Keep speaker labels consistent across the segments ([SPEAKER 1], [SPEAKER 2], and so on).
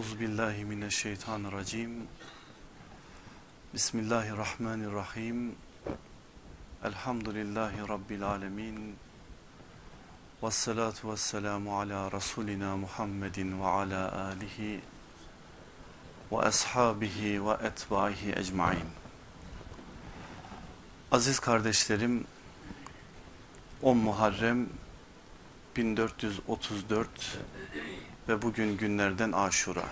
[SPEAKER 1] Euzubillahimineşşeytanirracim. Bismillahirrahmanirrahim. Elhamdülillahi Rabbil alemin. Vessalatu vesselamu ala Resulina Muhammedin ve ala alihi ve ashabihi ve etbaihi ecmain. Aziz kardeşlerim, 10 Muharrem 1434 ve bugün günlerden aşura.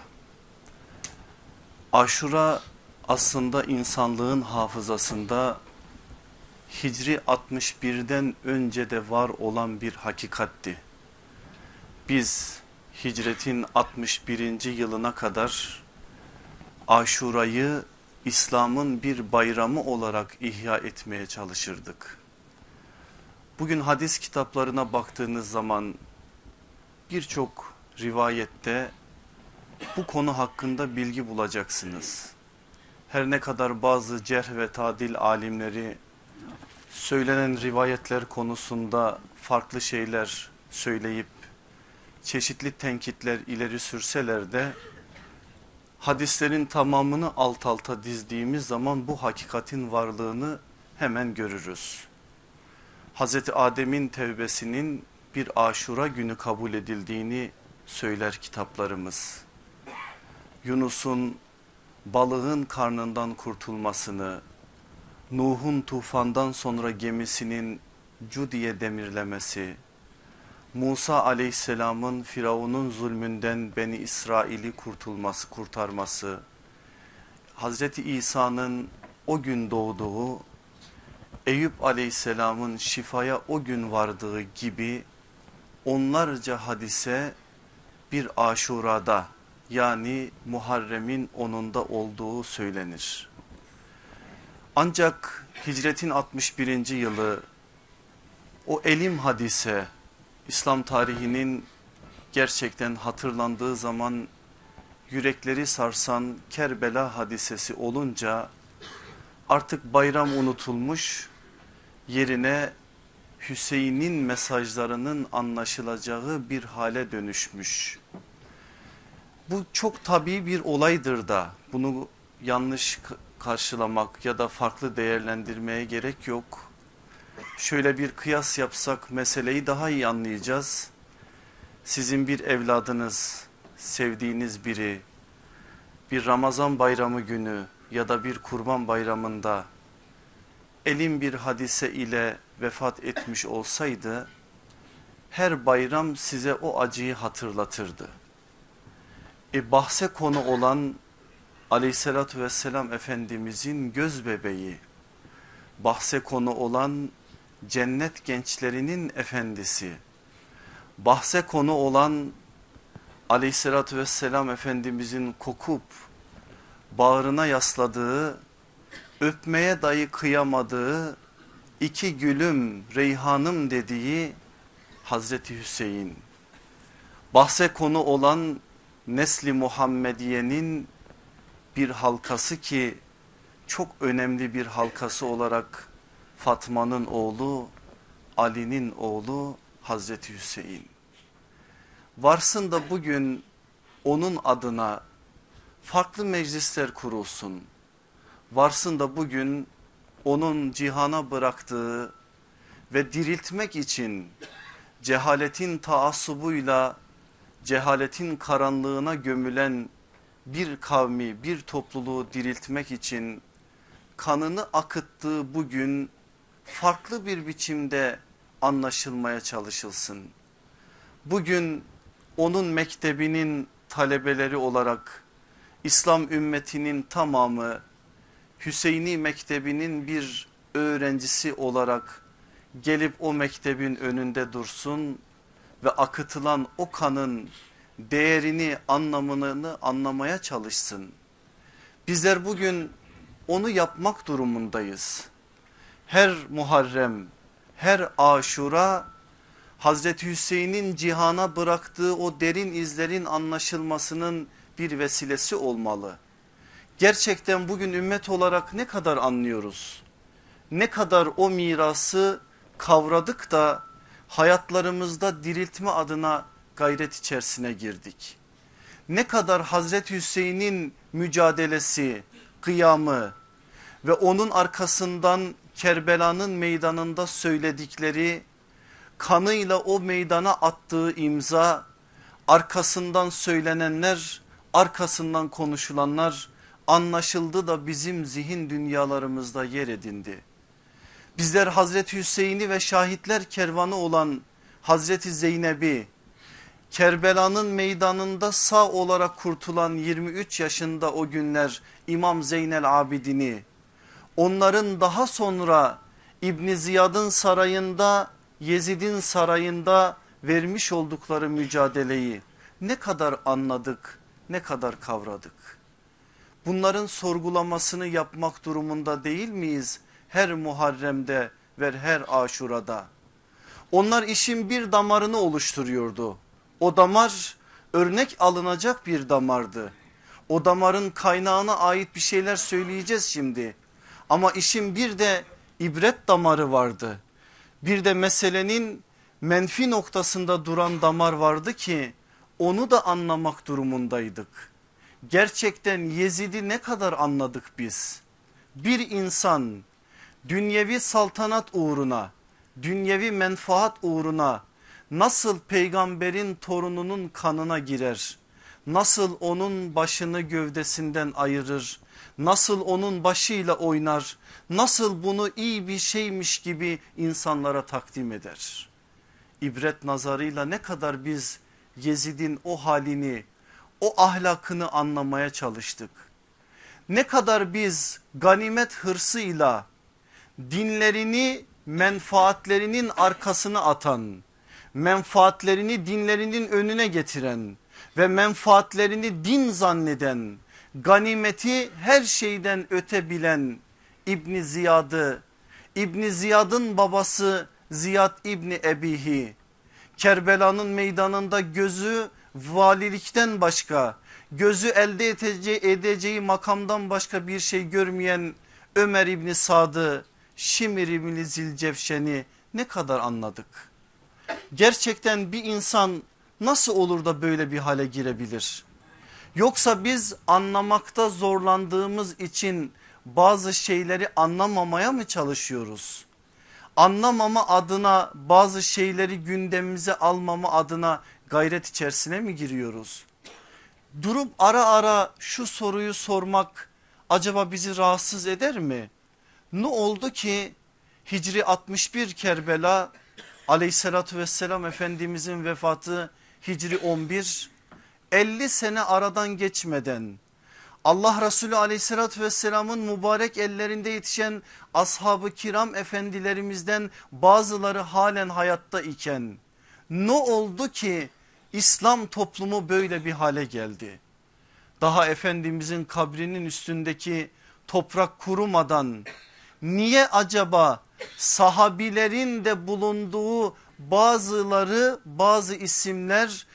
[SPEAKER 1] Aşura aslında insanlığın hafızasında Hicri 61'den önce de var olan bir hakikatti. Biz hicretin 61. yılına kadar aşurayı İslam'ın bir bayramı olarak ihya etmeye çalışırdık. Bugün hadis kitaplarına baktığınız zaman birçok rivayette bu konu hakkında bilgi bulacaksınız. Her ne kadar bazı cerh ve tadil alimleri söylenen rivayetler konusunda farklı şeyler söyleyip çeşitli tenkitler ileri sürseler de hadislerin tamamını alt alta dizdiğimiz zaman bu hakikatin varlığını hemen görürüz. Hazreti Adem'in tevbesinin bir aşura günü kabul edildiğini söyler kitaplarımız. Yunus'un balığın karnından kurtulmasını, Nuh'un tufandan sonra gemisinin Cudi'ye demirlemesi, Musa aleyhisselamın Firavun'un zulmünden Beni İsrail'i kurtulması, kurtarması, Hazreti İsa'nın o gün doğduğu, Eyüp aleyhisselamın şifaya o gün vardığı gibi onlarca hadise bir aşurada yani Muharrem'in onunda olduğu söylenir. Ancak hicretin 61. yılı o elim hadise İslam tarihinin gerçekten hatırlandığı zaman yürekleri sarsan Kerbela hadisesi olunca artık bayram unutulmuş yerine Hüseyin'in mesajlarının anlaşılacağı bir hale dönüşmüş. Bu çok tabii bir olaydır da bunu yanlış karşılamak ya da farklı değerlendirmeye gerek yok. Şöyle bir kıyas yapsak meseleyi daha iyi anlayacağız. Sizin bir evladınız, sevdiğiniz biri, bir Ramazan bayramı günü ya da bir kurban bayramında elin bir hadise ile vefat etmiş olsaydı her bayram size o acıyı hatırlatırdı. E bahse konu olan aleyhissalatü vesselam efendimizin göz bebeği bahse konu olan cennet gençlerinin efendisi bahse konu olan aleyhissalatü vesselam efendimizin kokup bağrına yasladığı öpmeye dahi kıyamadığı iki gülüm reyhanım dediği Hazreti Hüseyin. Bahse konu olan nesli Muhammediye'nin bir halkası ki çok önemli bir halkası olarak Fatma'nın oğlu Ali'nin oğlu Hazreti Hüseyin. Varsın da bugün onun adına farklı meclisler kurulsun. Varsın da bugün onun cihana bıraktığı ve diriltmek için cehaletin taassubuyla cehaletin karanlığına gömülen bir kavmi bir topluluğu diriltmek için kanını akıttığı bugün farklı bir biçimde anlaşılmaya çalışılsın. Bugün onun mektebinin talebeleri olarak İslam ümmetinin tamamı Hüseyini mektebinin bir öğrencisi olarak gelip o mektebin önünde dursun ve akıtılan o kanın değerini anlamını anlamaya çalışsın. Bizler bugün onu yapmak durumundayız. Her Muharrem, her Aşura Hazreti Hüseyin'in cihana bıraktığı o derin izlerin anlaşılmasının bir vesilesi olmalı gerçekten bugün ümmet olarak ne kadar anlıyoruz? Ne kadar o mirası kavradık da hayatlarımızda diriltme adına gayret içerisine girdik. Ne kadar Hazreti Hüseyin'in mücadelesi, kıyamı ve onun arkasından Kerbela'nın meydanında söyledikleri kanıyla o meydana attığı imza arkasından söylenenler arkasından konuşulanlar anlaşıldı da bizim zihin dünyalarımızda yer edindi. Bizler Hazreti Hüseyin'i ve şahitler kervanı olan Hazreti Zeynep'i Kerbela'nın meydanında sağ olarak kurtulan 23 yaşında o günler İmam Zeynel Abidin'i onların daha sonra İbni Ziyad'ın sarayında Yezid'in sarayında vermiş oldukları mücadeleyi ne kadar anladık ne kadar kavradık bunların sorgulamasını yapmak durumunda değil miyiz? Her Muharrem'de ve her aşurada. Onlar işin bir damarını oluşturuyordu. O damar örnek alınacak bir damardı. O damarın kaynağına ait bir şeyler söyleyeceğiz şimdi. Ama işin bir de ibret damarı vardı. Bir de meselenin menfi noktasında duran damar vardı ki onu da anlamak durumundaydık gerçekten Yezid'i ne kadar anladık biz? Bir insan dünyevi saltanat uğruna, dünyevi menfaat uğruna nasıl peygamberin torununun kanına girer? Nasıl onun başını gövdesinden ayırır? Nasıl onun başıyla oynar? Nasıl bunu iyi bir şeymiş gibi insanlara takdim eder? İbret nazarıyla ne kadar biz Yezid'in o halini o ahlakını anlamaya çalıştık. Ne kadar biz ganimet hırsıyla dinlerini menfaatlerinin arkasını atan, menfaatlerini dinlerinin önüne getiren ve menfaatlerini din zanneden, ganimeti her şeyden öte bilen İbni Ziyad'ı, İbni Ziyad'ın babası Ziyad İbni Ebihi, Kerbela'nın meydanında gözü valilikten başka gözü elde edeceği, edeceği makamdan başka bir şey görmeyen Ömer İbni Sad'ı Şimir İbni Zilcevşen'i ne kadar anladık. Gerçekten bir insan nasıl olur da böyle bir hale girebilir? Yoksa biz anlamakta zorlandığımız için bazı şeyleri anlamamaya mı çalışıyoruz? Anlamama adına bazı şeyleri gündemimize almama adına gayret içerisine mi giriyoruz? Durup ara ara şu soruyu sormak acaba bizi rahatsız eder mi? Ne oldu ki Hicri 61 Kerbela aleyhissalatü vesselam Efendimizin vefatı Hicri 11 50 sene aradan geçmeden Allah Resulü aleyhissalatü vesselamın mübarek ellerinde yetişen ashabı kiram efendilerimizden bazıları halen hayatta iken ne oldu ki İslam toplumu böyle bir hale geldi. Daha Efendimizin kabrinin üstündeki toprak kurumadan niye acaba sahabilerin de bulunduğu bazıları bazı isimler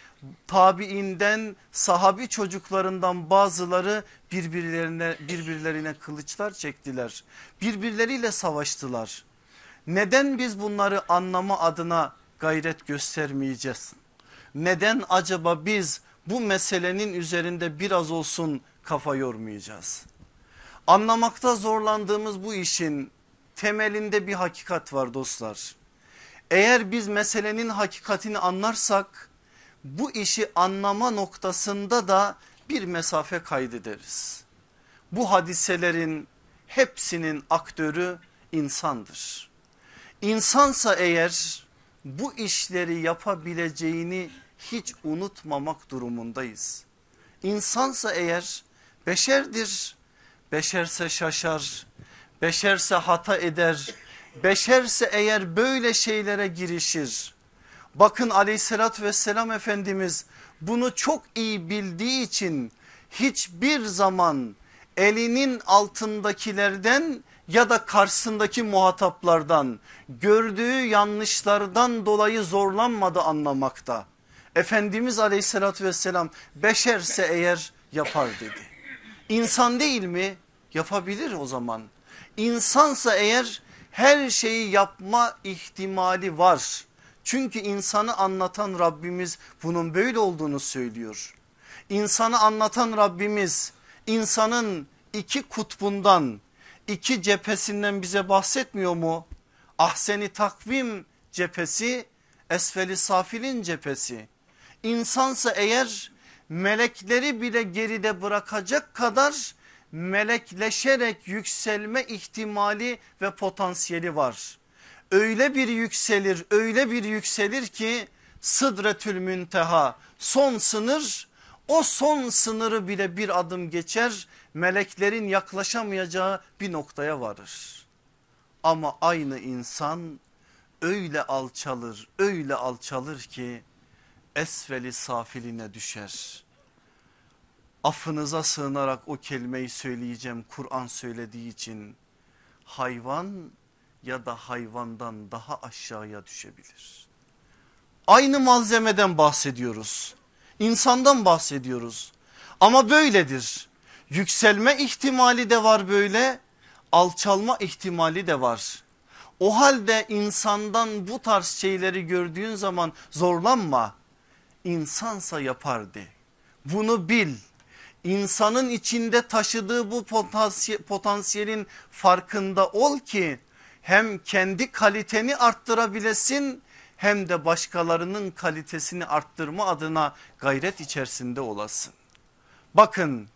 [SPEAKER 1] tabiinden sahabi çocuklarından bazıları birbirlerine birbirlerine kılıçlar çektiler. Birbirleriyle savaştılar. Neden biz bunları anlama adına gayret göstermeyeceğiz? neden acaba biz bu meselenin üzerinde biraz olsun kafa yormayacağız? Anlamakta zorlandığımız bu işin temelinde bir hakikat var dostlar. Eğer biz meselenin hakikatini anlarsak bu işi anlama noktasında da bir mesafe kaydederiz. Bu hadiselerin hepsinin aktörü insandır. İnsansa eğer bu işleri yapabileceğini hiç unutmamak durumundayız. İnsansa eğer beşerdir. Beşerse şaşar, beşerse hata eder, beşerse eğer böyle şeylere girişir. Bakın aleyhissalatü vesselam Efendimiz bunu çok iyi bildiği için hiçbir zaman elinin altındakilerden ya da karşısındaki muhataplardan gördüğü yanlışlardan dolayı zorlanmadı anlamakta. Efendimiz aleyhissalatü vesselam beşerse eğer yapar dedi. İnsan değil mi? Yapabilir o zaman. İnsansa eğer her şeyi yapma ihtimali var. Çünkü insanı anlatan Rabbimiz bunun böyle olduğunu söylüyor. İnsanı anlatan Rabbimiz insanın iki kutbundan iki cephesinden bize bahsetmiyor mu? Ahseni takvim cephesi esfeli safilin cephesi insansa eğer melekleri bile geride bırakacak kadar melekleşerek yükselme ihtimali ve potansiyeli var. Öyle bir yükselir öyle bir yükselir ki sıdretül münteha son sınır o son sınırı bile bir adım geçer meleklerin yaklaşamayacağı bir noktaya varır. Ama aynı insan öyle alçalır öyle alçalır ki esveli safiline düşer. Affınıza sığınarak o kelimeyi söyleyeceğim Kur'an söylediği için hayvan ya da hayvandan daha aşağıya düşebilir. Aynı malzemeden bahsediyoruz. İnsandan bahsediyoruz. Ama böyledir. Yükselme ihtimali de var böyle, alçalma ihtimali de var. O halde insandan bu tarz şeyleri gördüğün zaman zorlanma insansa yapar de. Bunu bil. İnsanın içinde taşıdığı bu potansiyelin farkında ol ki hem kendi kaliteni arttırabilesin hem de başkalarının kalitesini arttırma adına gayret içerisinde olasın. Bakın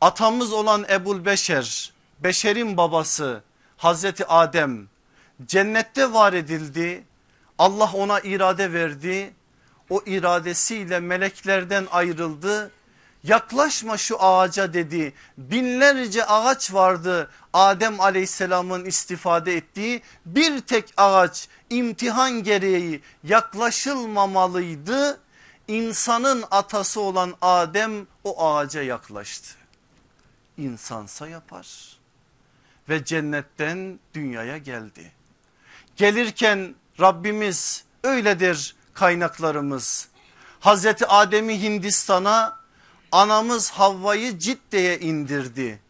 [SPEAKER 1] atamız olan Ebul Beşer, Beşer'in babası Hazreti Adem cennette var edildi. Allah ona irade verdi o iradesiyle meleklerden ayrıldı. Yaklaşma şu ağaca dedi binlerce ağaç vardı Adem aleyhisselamın istifade ettiği bir tek ağaç imtihan gereği yaklaşılmamalıydı. İnsanın atası olan Adem o ağaca yaklaştı. İnsansa yapar ve cennetten dünyaya geldi. Gelirken Rabbimiz öyledir kaynaklarımız. Hazreti Adem'i Hindistan'a anamız Havva'yı Cidde'ye indirdi.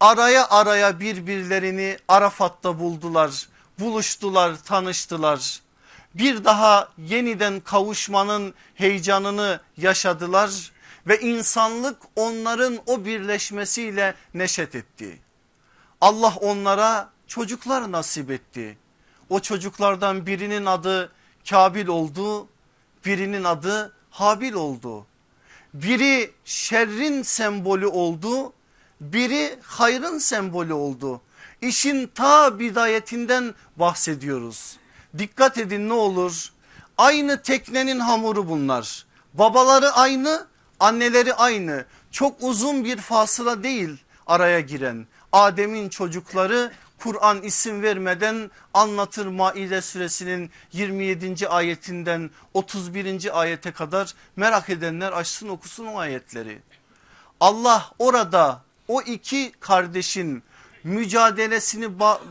[SPEAKER 1] Araya araya birbirlerini Arafat'ta buldular, buluştular, tanıştılar. Bir daha yeniden kavuşmanın heyecanını yaşadılar ve insanlık onların o birleşmesiyle neşet etti. Allah onlara çocuklar nasip etti. O çocuklardan birinin adı Kabil oldu birinin adı Habil oldu. Biri şerrin sembolü oldu biri hayrın sembolü oldu. İşin ta bidayetinden bahsediyoruz. Dikkat edin ne olur aynı teknenin hamuru bunlar. Babaları aynı anneleri aynı çok uzun bir fasıla değil araya giren Adem'in çocukları Kur'an isim vermeden anlatır Maide suresinin 27. ayetinden 31. ayete kadar merak edenler açsın okusun o ayetleri. Allah orada o iki kardeşin mücadelesini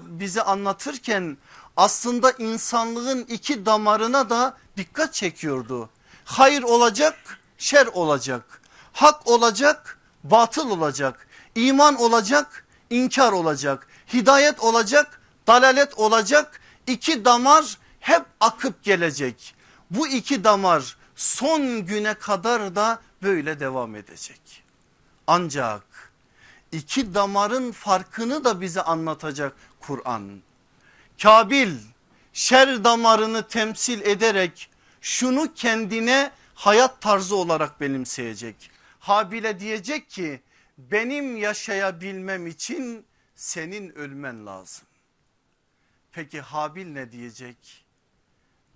[SPEAKER 1] bize anlatırken aslında insanlığın iki damarına da dikkat çekiyordu. Hayır olacak, şer olacak. Hak olacak, batıl olacak. İman olacak, inkar olacak. Hidayet olacak, dalalet olacak. İki damar hep akıp gelecek. Bu iki damar son güne kadar da böyle devam edecek. Ancak iki damarın farkını da bize anlatacak Kur'an. Kabil şer damarını temsil ederek şunu kendine hayat tarzı olarak benimseyecek. Habil'e diyecek ki benim yaşayabilmem için senin ölmen lazım. Peki Habil ne diyecek?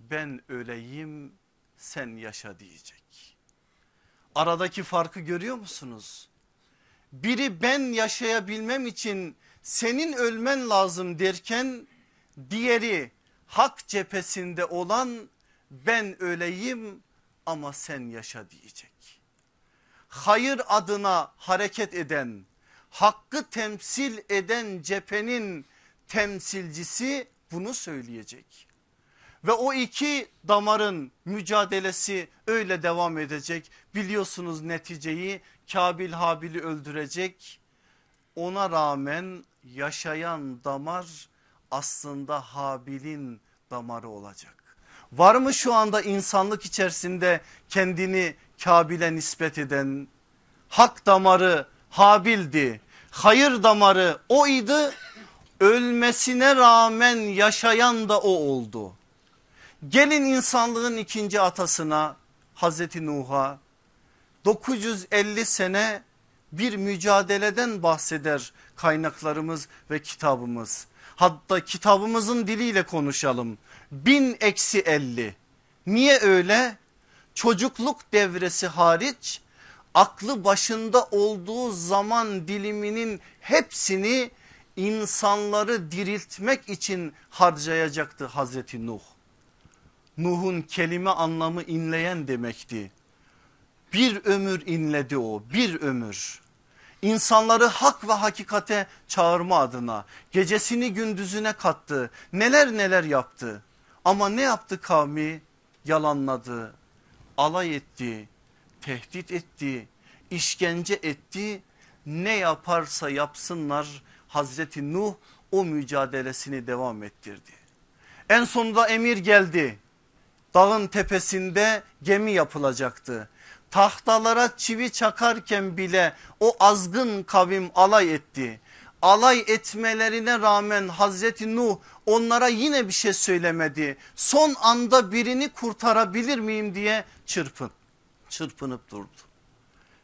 [SPEAKER 1] Ben öleyim sen yaşa diyecek. Aradaki farkı görüyor musunuz? Biri ben yaşayabilmem için senin ölmen lazım derken diğeri hak cephesinde olan ben öleyim ama sen yaşa diyecek. Hayır adına hareket eden hakkı temsil eden cephenin temsilcisi bunu söyleyecek. Ve o iki damarın mücadelesi öyle devam edecek. Biliyorsunuz neticeyi Kabil Habil'i öldürecek. Ona rağmen yaşayan damar aslında Habil'in damarı olacak. Var mı şu anda insanlık içerisinde kendini Kabil'e nispet eden hak damarı Habil'di. Hayır damarı o idi. Ölmesine rağmen yaşayan da o oldu. Gelin insanlığın ikinci atasına Hazreti Nuh'a 950 sene bir mücadeleden bahseder kaynaklarımız ve kitabımız. Hatta kitabımızın diliyle konuşalım. 1000 eksi 50. Niye öyle? Çocukluk devresi hariç aklı başında olduğu zaman diliminin hepsini insanları diriltmek için harcayacaktı Hazreti Nuh. Nuh'un kelime anlamı inleyen demekti. Bir ömür inledi o bir ömür. İnsanları hak ve hakikate çağırma adına gecesini gündüzüne kattı. Neler neler yaptı. Ama ne yaptı kavmi? Yalanladı, alay etti, tehdit etti, işkence etti. Ne yaparsa yapsınlar Hazreti Nuh o mücadelesini devam ettirdi. En sonunda emir geldi. Dağın tepesinde gemi yapılacaktı. Tahtalara çivi çakarken bile o azgın kavim alay etti. Alay etmelerine rağmen Hazreti Nuh onlara yine bir şey söylemedi. Son anda birini kurtarabilir miyim diye çırpın çırpınıp durdu.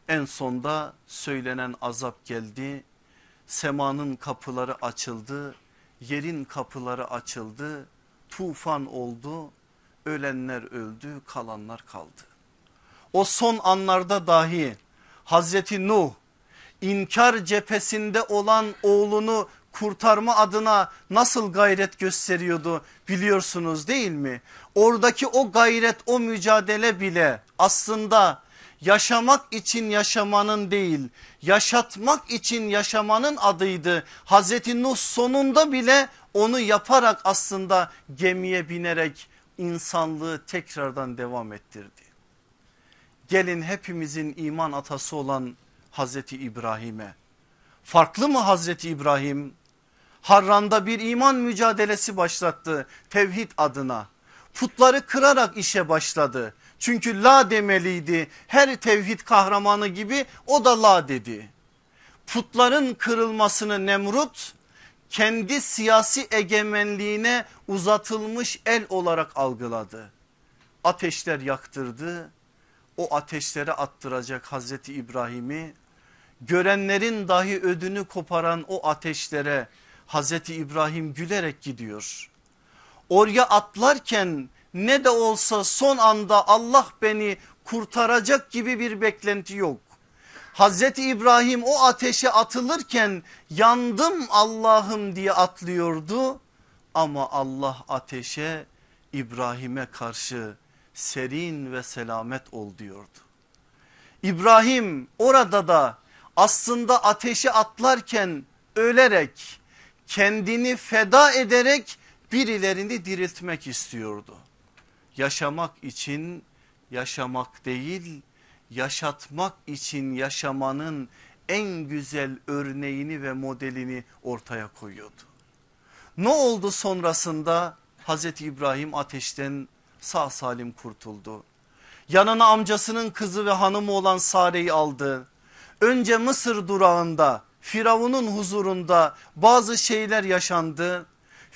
[SPEAKER 1] En sonda söylenen azap geldi. Semanın kapıları açıldı. Yerin kapıları açıldı. Tufan oldu. Ölenler öldü, kalanlar kaldı. O son anlarda dahi Hazreti Nuh inkar cephesinde olan oğlunu kurtarma adına nasıl gayret gösteriyordu biliyorsunuz değil mi? Oradaki o gayret o mücadele bile aslında yaşamak için yaşamanın değil yaşatmak için yaşamanın adıydı. Hazreti Nuh sonunda bile onu yaparak aslında gemiye binerek insanlığı tekrardan devam ettirdi. Gelin hepimizin iman atası olan Hazreti İbrahim'e. Farklı mı Hazreti İbrahim? Harran'da bir iman mücadelesi başlattı tevhid adına. Putları kırarak işe başladı çünkü la demeliydi. Her tevhid kahramanı gibi o da la dedi. Putların kırılmasını Nemrut kendi siyasi egemenliğine uzatılmış el olarak algıladı. Ateşler yaktırdı. O ateşlere attıracak Hazreti İbrahim'i görenlerin dahi ödünü koparan o ateşlere Hazreti İbrahim gülerek gidiyor. Oraya atlarken ne de olsa son anda Allah beni kurtaracak gibi bir beklenti yok. Hazreti İbrahim o ateşe atılırken yandım Allah'ım diye atlıyordu ama Allah ateşe İbrahim'e karşı serin ve selamet ol diyordu. İbrahim orada da aslında ateşe atlarken ölerek kendini feda ederek birilerini diriltmek istiyordu yaşamak için yaşamak değil yaşatmak için yaşamanın en güzel örneğini ve modelini ortaya koyuyordu. Ne oldu sonrasında Hazreti İbrahim ateşten sağ salim kurtuldu. Yanına amcasının kızı ve hanımı olan Sare'yi aldı. Önce Mısır durağında Firavun'un huzurunda bazı şeyler yaşandı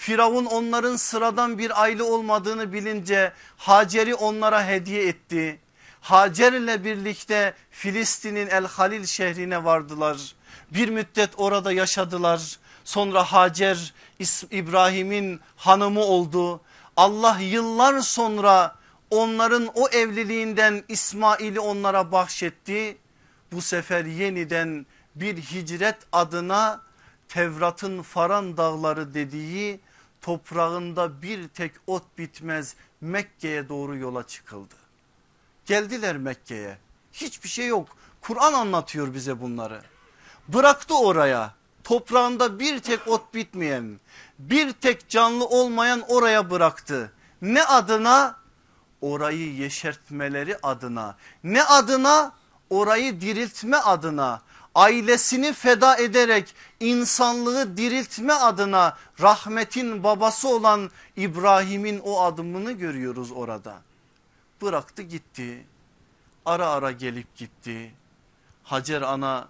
[SPEAKER 1] Firavun onların sıradan bir aile olmadığını bilince Hacer'i onlara hediye etti. Hacer ile birlikte Filistin'in El Halil şehrine vardılar. Bir müddet orada yaşadılar. Sonra Hacer İbrahim'in hanımı oldu. Allah yıllar sonra onların o evliliğinden İsmail'i onlara bahşetti. Bu sefer yeniden bir hicret adına Tevrat'ın Faran dağları dediği toprağında bir tek ot bitmez Mekke'ye doğru yola çıkıldı. Geldiler Mekke'ye hiçbir şey yok Kur'an anlatıyor bize bunları. Bıraktı oraya toprağında bir tek ot bitmeyen bir tek canlı olmayan oraya bıraktı. Ne adına? Orayı yeşertmeleri adına ne adına? Orayı diriltme adına ailesini feda ederek insanlığı diriltme adına rahmetin babası olan İbrahim'in o adımını görüyoruz orada. Bıraktı gitti ara ara gelip gitti. Hacer ana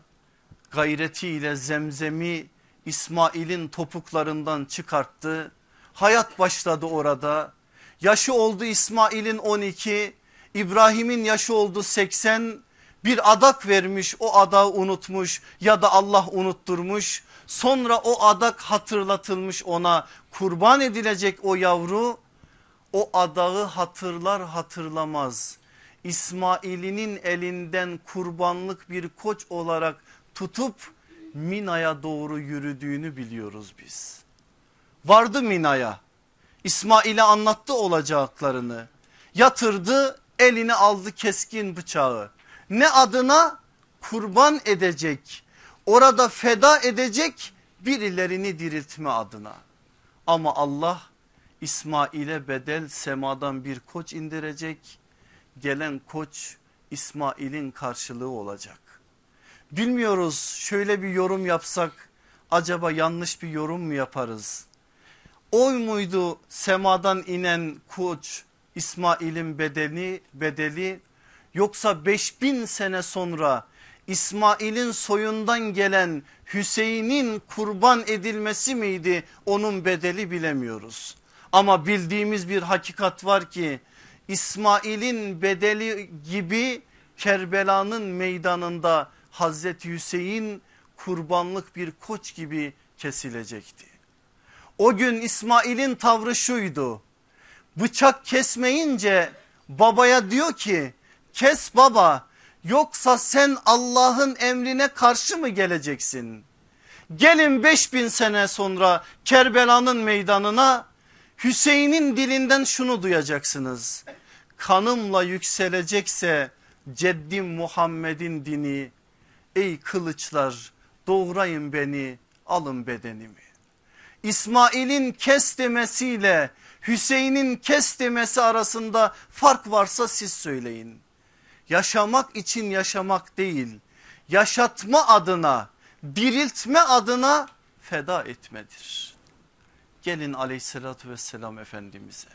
[SPEAKER 1] gayretiyle zemzemi İsmail'in topuklarından çıkarttı. Hayat başladı orada. Yaşı oldu İsmail'in 12, İbrahim'in yaşı oldu 80, bir adak vermiş o adağı unutmuş ya da Allah unutturmuş. Sonra o adak hatırlatılmış ona kurban edilecek o yavru o adağı hatırlar hatırlamaz. İsmail'inin elinden kurbanlık bir koç olarak tutup Mina'ya doğru yürüdüğünü biliyoruz biz. Vardı Mina'ya İsmail'e anlattı olacaklarını yatırdı elini aldı keskin bıçağı ne adına kurban edecek orada feda edecek birilerini diriltme adına. Ama Allah İsmail'e bedel semadan bir koç indirecek gelen koç İsmail'in karşılığı olacak. Bilmiyoruz şöyle bir yorum yapsak acaba yanlış bir yorum mu yaparız? Oy muydu semadan inen koç İsmail'in bedeli, bedeli Yoksa 5000 sene sonra İsmail'in soyundan gelen Hüseyin'in kurban edilmesi miydi onun bedeli bilemiyoruz. Ama bildiğimiz bir hakikat var ki İsmail'in bedeli gibi Kerbela'nın meydanında Hazreti Hüseyin kurbanlık bir koç gibi kesilecekti. O gün İsmail'in tavrı şuydu bıçak kesmeyince babaya diyor ki Kes baba yoksa sen Allah'ın emrine karşı mı geleceksin? Gelin 5000 sene sonra Kerbela'nın meydanına Hüseyin'in dilinden şunu duyacaksınız. Kanımla yükselecekse ceddim Muhammed'in dini ey kılıçlar doğrayın beni alın bedenimi. İsmail'in kes demesiyle Hüseyin'in kes demesi arasında fark varsa siz söyleyin yaşamak için yaşamak değil yaşatma adına diriltme adına feda etmedir. Gelin aleyhissalatü vesselam efendimize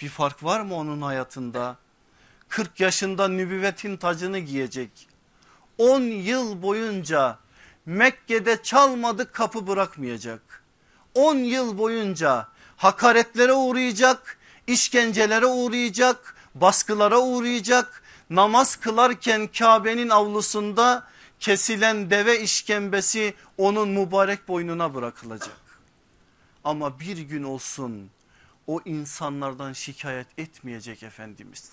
[SPEAKER 1] bir fark var mı onun hayatında? 40 yaşında nübüvvetin tacını giyecek 10 yıl boyunca Mekke'de çalmadık kapı bırakmayacak. 10 yıl boyunca hakaretlere uğrayacak, işkencelere uğrayacak, baskılara uğrayacak, namaz kılarken Kabe'nin avlusunda kesilen deve işkembesi onun mübarek boynuna bırakılacak. Ama bir gün olsun o insanlardan şikayet etmeyecek Efendimiz.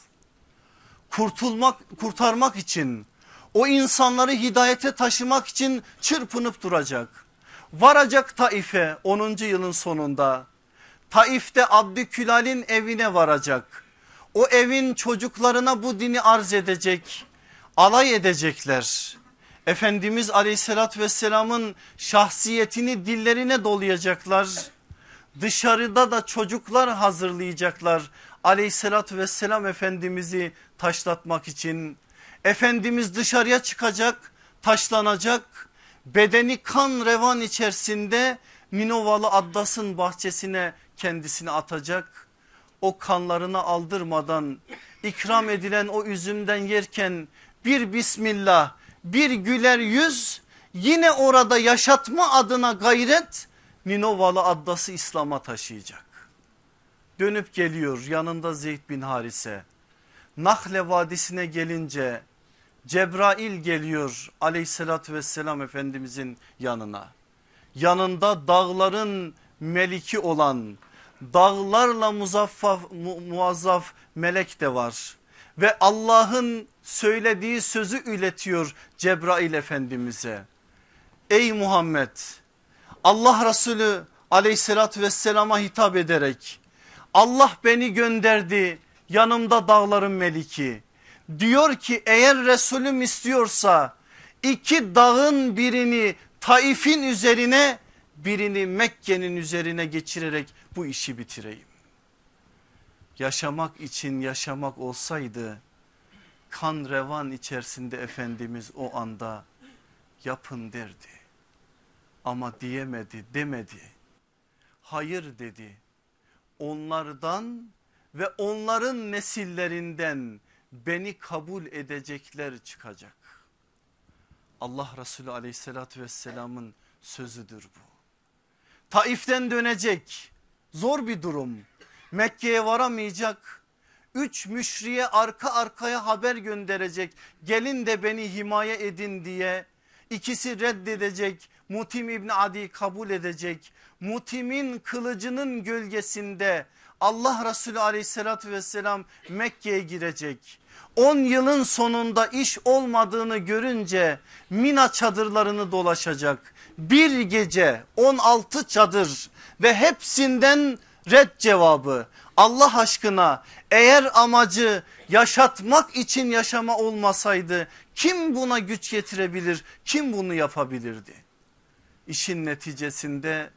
[SPEAKER 1] Kurtulmak, kurtarmak için o insanları hidayete taşımak için çırpınıp duracak. Varacak Taif'e 10. yılın sonunda. Taif'te Abdükülal'in evine varacak o evin çocuklarına bu dini arz edecek alay edecekler. Efendimiz aleyhissalatü vesselamın şahsiyetini dillerine dolayacaklar. Dışarıda da çocuklar hazırlayacaklar aleyhissalatü vesselam efendimizi taşlatmak için. Efendimiz dışarıya çıkacak taşlanacak bedeni kan revan içerisinde Minovalı Addas'ın bahçesine kendisini atacak o kanlarını aldırmadan ikram edilen o üzümden yerken bir bismillah bir güler yüz yine orada yaşatma adına gayret Ninovalı addası İslam'a taşıyacak. Dönüp geliyor yanında Zeyd bin Harise. Nahle Vadisi'ne gelince Cebrail geliyor aleyhissalatü vesselam Efendimizin yanına. Yanında dağların meliki olan dağlarla muzaffaf, mu, muazzaf melek de var. Ve Allah'ın söylediği sözü ületiyor Cebrail Efendimiz'e. Ey Muhammed Allah Resulü aleyhissalatü vesselama hitap ederek Allah beni gönderdi yanımda dağların meliki. Diyor ki eğer Resulüm istiyorsa iki dağın birini Taif'in üzerine birini Mekke'nin üzerine geçirerek bu işi bitireyim. Yaşamak için yaşamak olsaydı kan revan içerisinde Efendimiz o anda yapın derdi. Ama diyemedi demedi. Hayır dedi. Onlardan ve onların nesillerinden beni kabul edecekler çıkacak. Allah Resulü aleyhissalatü vesselamın sözüdür bu. Taif'ten dönecek Zor bir durum. Mekke'ye varamayacak. Üç müşriye arka arkaya haber gönderecek. Gelin de beni himaye edin diye. İkisi reddedecek. Mutim İbni Adi kabul edecek. Mutim'in kılıcının gölgesinde Allah Resulü aleyhissalatü vesselam Mekke'ye girecek. 10 yılın sonunda iş olmadığını görünce Mina çadırlarını dolaşacak bir gece 16 çadır ve hepsinden red cevabı. Allah aşkına eğer amacı yaşatmak için yaşama olmasaydı kim buna güç getirebilir? Kim bunu yapabilirdi? İşin neticesinde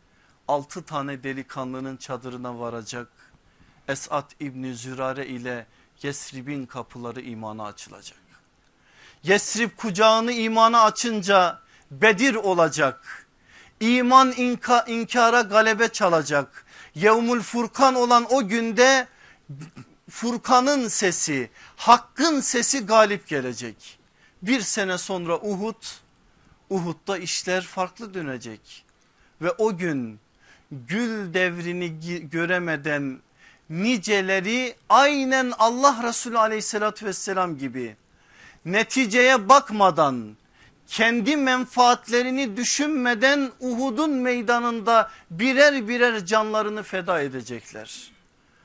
[SPEAKER 1] 6 tane delikanlının çadırına varacak Esat İbni Zürare ile Yesrib'in kapıları imana açılacak. Yesrib kucağını imana açınca Bedir olacak. İman inka, inkara galebe çalacak. Yevmul Furkan olan o günde Furkan'ın sesi, Hakk'ın sesi galip gelecek. Bir sene sonra Uhud, Uhud'da işler farklı dönecek. Ve o gün gül devrini göremeden niceleri aynen Allah Resulü aleyhissalatü vesselam gibi neticeye bakmadan kendi menfaatlerini düşünmeden Uhud'un meydanında birer birer canlarını feda edecekler.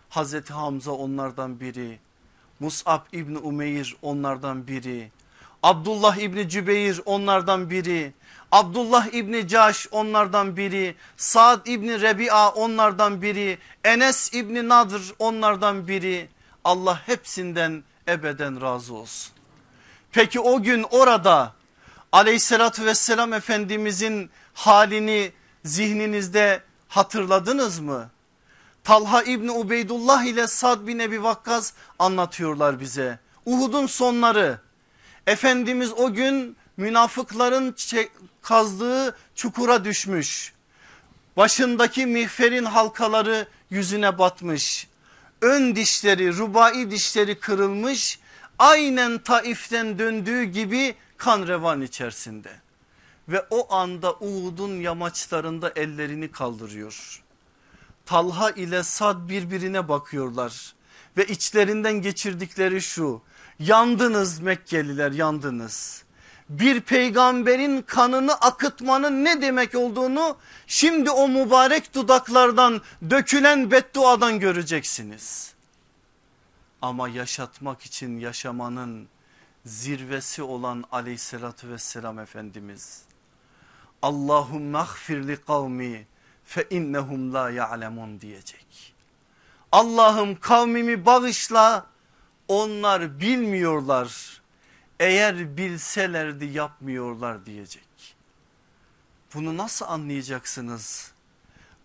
[SPEAKER 1] Hazreti Hamza onlardan biri, Mus'ab İbni Umeyr onlardan biri, Abdullah İbni Cübeyr onlardan biri, Abdullah İbni Caş onlardan biri, Saad İbni Rebi'a onlardan biri, Enes İbni Nadr onlardan biri. Allah hepsinden ebeden razı olsun. Peki o gün orada aleyhissalatü vesselam efendimizin halini zihninizde hatırladınız mı? Talha İbni Ubeydullah ile Sad bin Ebi Vakkas anlatıyorlar bize. Uhud'un sonları Efendimiz o gün münafıkların kazdığı çukura düşmüş. Başındaki mihferin halkaları yüzüne batmış. Ön dişleri rubai dişleri kırılmış. Aynen Taif'ten döndüğü gibi kan revan içerisinde ve o anda Uhud'un yamaçlarında ellerini kaldırıyor. Talha ile Sad birbirine bakıyorlar ve içlerinden geçirdikleri şu yandınız Mekkeliler yandınız. Bir peygamberin kanını akıtmanın ne demek olduğunu şimdi o mübarek dudaklardan dökülen bedduadan göreceksiniz. Ama yaşatmak için yaşamanın zirvesi olan aleyhissalatü vesselam Efendimiz. Allahümme gfirli kavmi fe innehum la ya'lemun diyecek. Allah'ım kavmimi bağışla onlar bilmiyorlar eğer bilselerdi yapmıyorlar diyecek. Bunu nasıl anlayacaksınız?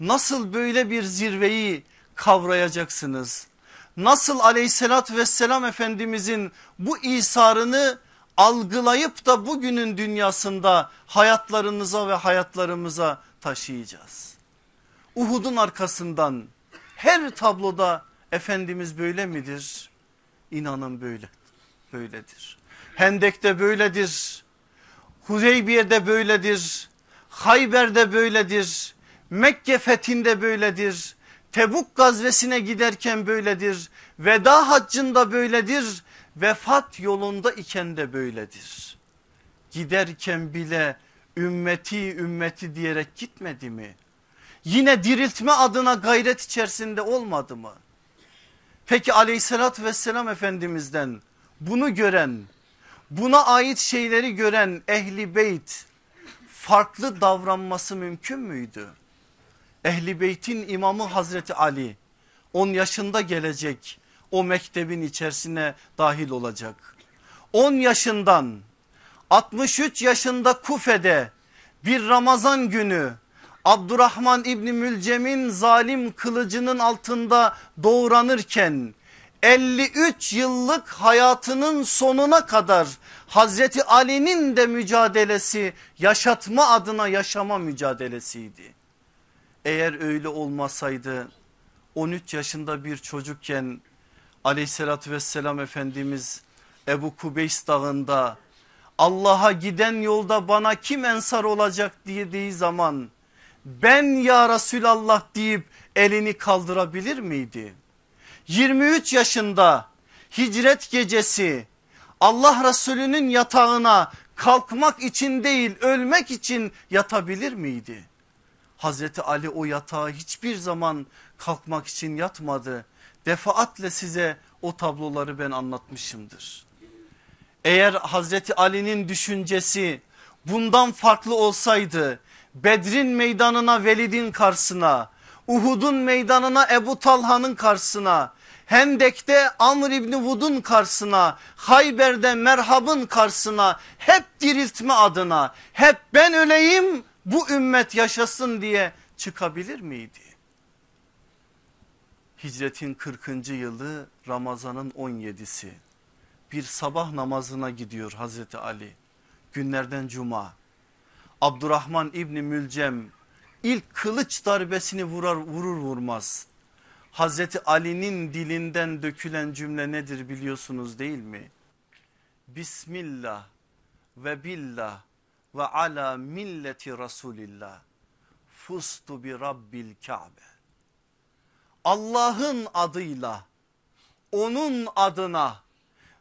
[SPEAKER 1] Nasıl böyle bir zirveyi kavrayacaksınız? nasıl aleyhissalat vesselam efendimizin bu isarını algılayıp da bugünün dünyasında hayatlarınıza ve hayatlarımıza taşıyacağız. Uhud'un arkasından her tabloda Efendimiz böyle midir? İnanın böyle, böyledir. Hendek'te böyledir. Huzeybiye'de böyledir. Hayber'de böyledir. Mekke fethinde böyledir. Tebuk gazvesine giderken böyledir. Veda haccında böyledir. Vefat yolunda iken de böyledir. Giderken bile ümmeti ümmeti diyerek gitmedi mi? Yine diriltme adına gayret içerisinde olmadı mı? Peki aleyhissalatü vesselam efendimizden bunu gören buna ait şeyleri gören ehli beyt farklı davranması mümkün müydü? Ehli Beyt'in imamı Hazreti Ali 10 yaşında gelecek o mektebin içerisine dahil olacak. 10 yaşından 63 yaşında Kufe'de bir Ramazan günü Abdurrahman İbni Mülcem'in zalim kılıcının altında doğranırken 53 yıllık hayatının sonuna kadar Hazreti Ali'nin de mücadelesi yaşatma adına yaşama mücadelesiydi. Eğer öyle olmasaydı 13 yaşında bir çocukken aleyhissalatü vesselam Efendimiz Ebu Kubeys dağında Allah'a giden yolda bana kim ensar olacak diye dediği zaman ben ya Resulallah deyip elini kaldırabilir miydi? 23 yaşında hicret gecesi Allah Resulü'nün yatağına kalkmak için değil ölmek için yatabilir miydi? Hazreti Ali o yatağa hiçbir zaman kalkmak için yatmadı. Defaatle size o tabloları ben anlatmışımdır. Eğer Hazreti Ali'nin düşüncesi bundan farklı olsaydı Bedrin meydanına Velid'in karşısına, Uhud'un meydanına Ebu Talha'nın karşısına, Hendek'te Amr İbni Vud'un karşısına, Hayber'de Merhab'ın karşısına hep diriltme adına, hep ben öleyim bu ümmet yaşasın diye çıkabilir miydi? Hicretin 40. yılı Ramazan'ın 17'si bir sabah namazına gidiyor Hazreti Ali günlerden cuma Abdurrahman İbni Mülcem ilk kılıç darbesini vurar, vurur vurmaz Hazreti Ali'nin dilinden dökülen cümle nedir biliyorsunuz değil mi? Bismillah ve billah ve ala milleti Resulillah fustu bi Rabbil Kabe. Allah'ın adıyla onun adına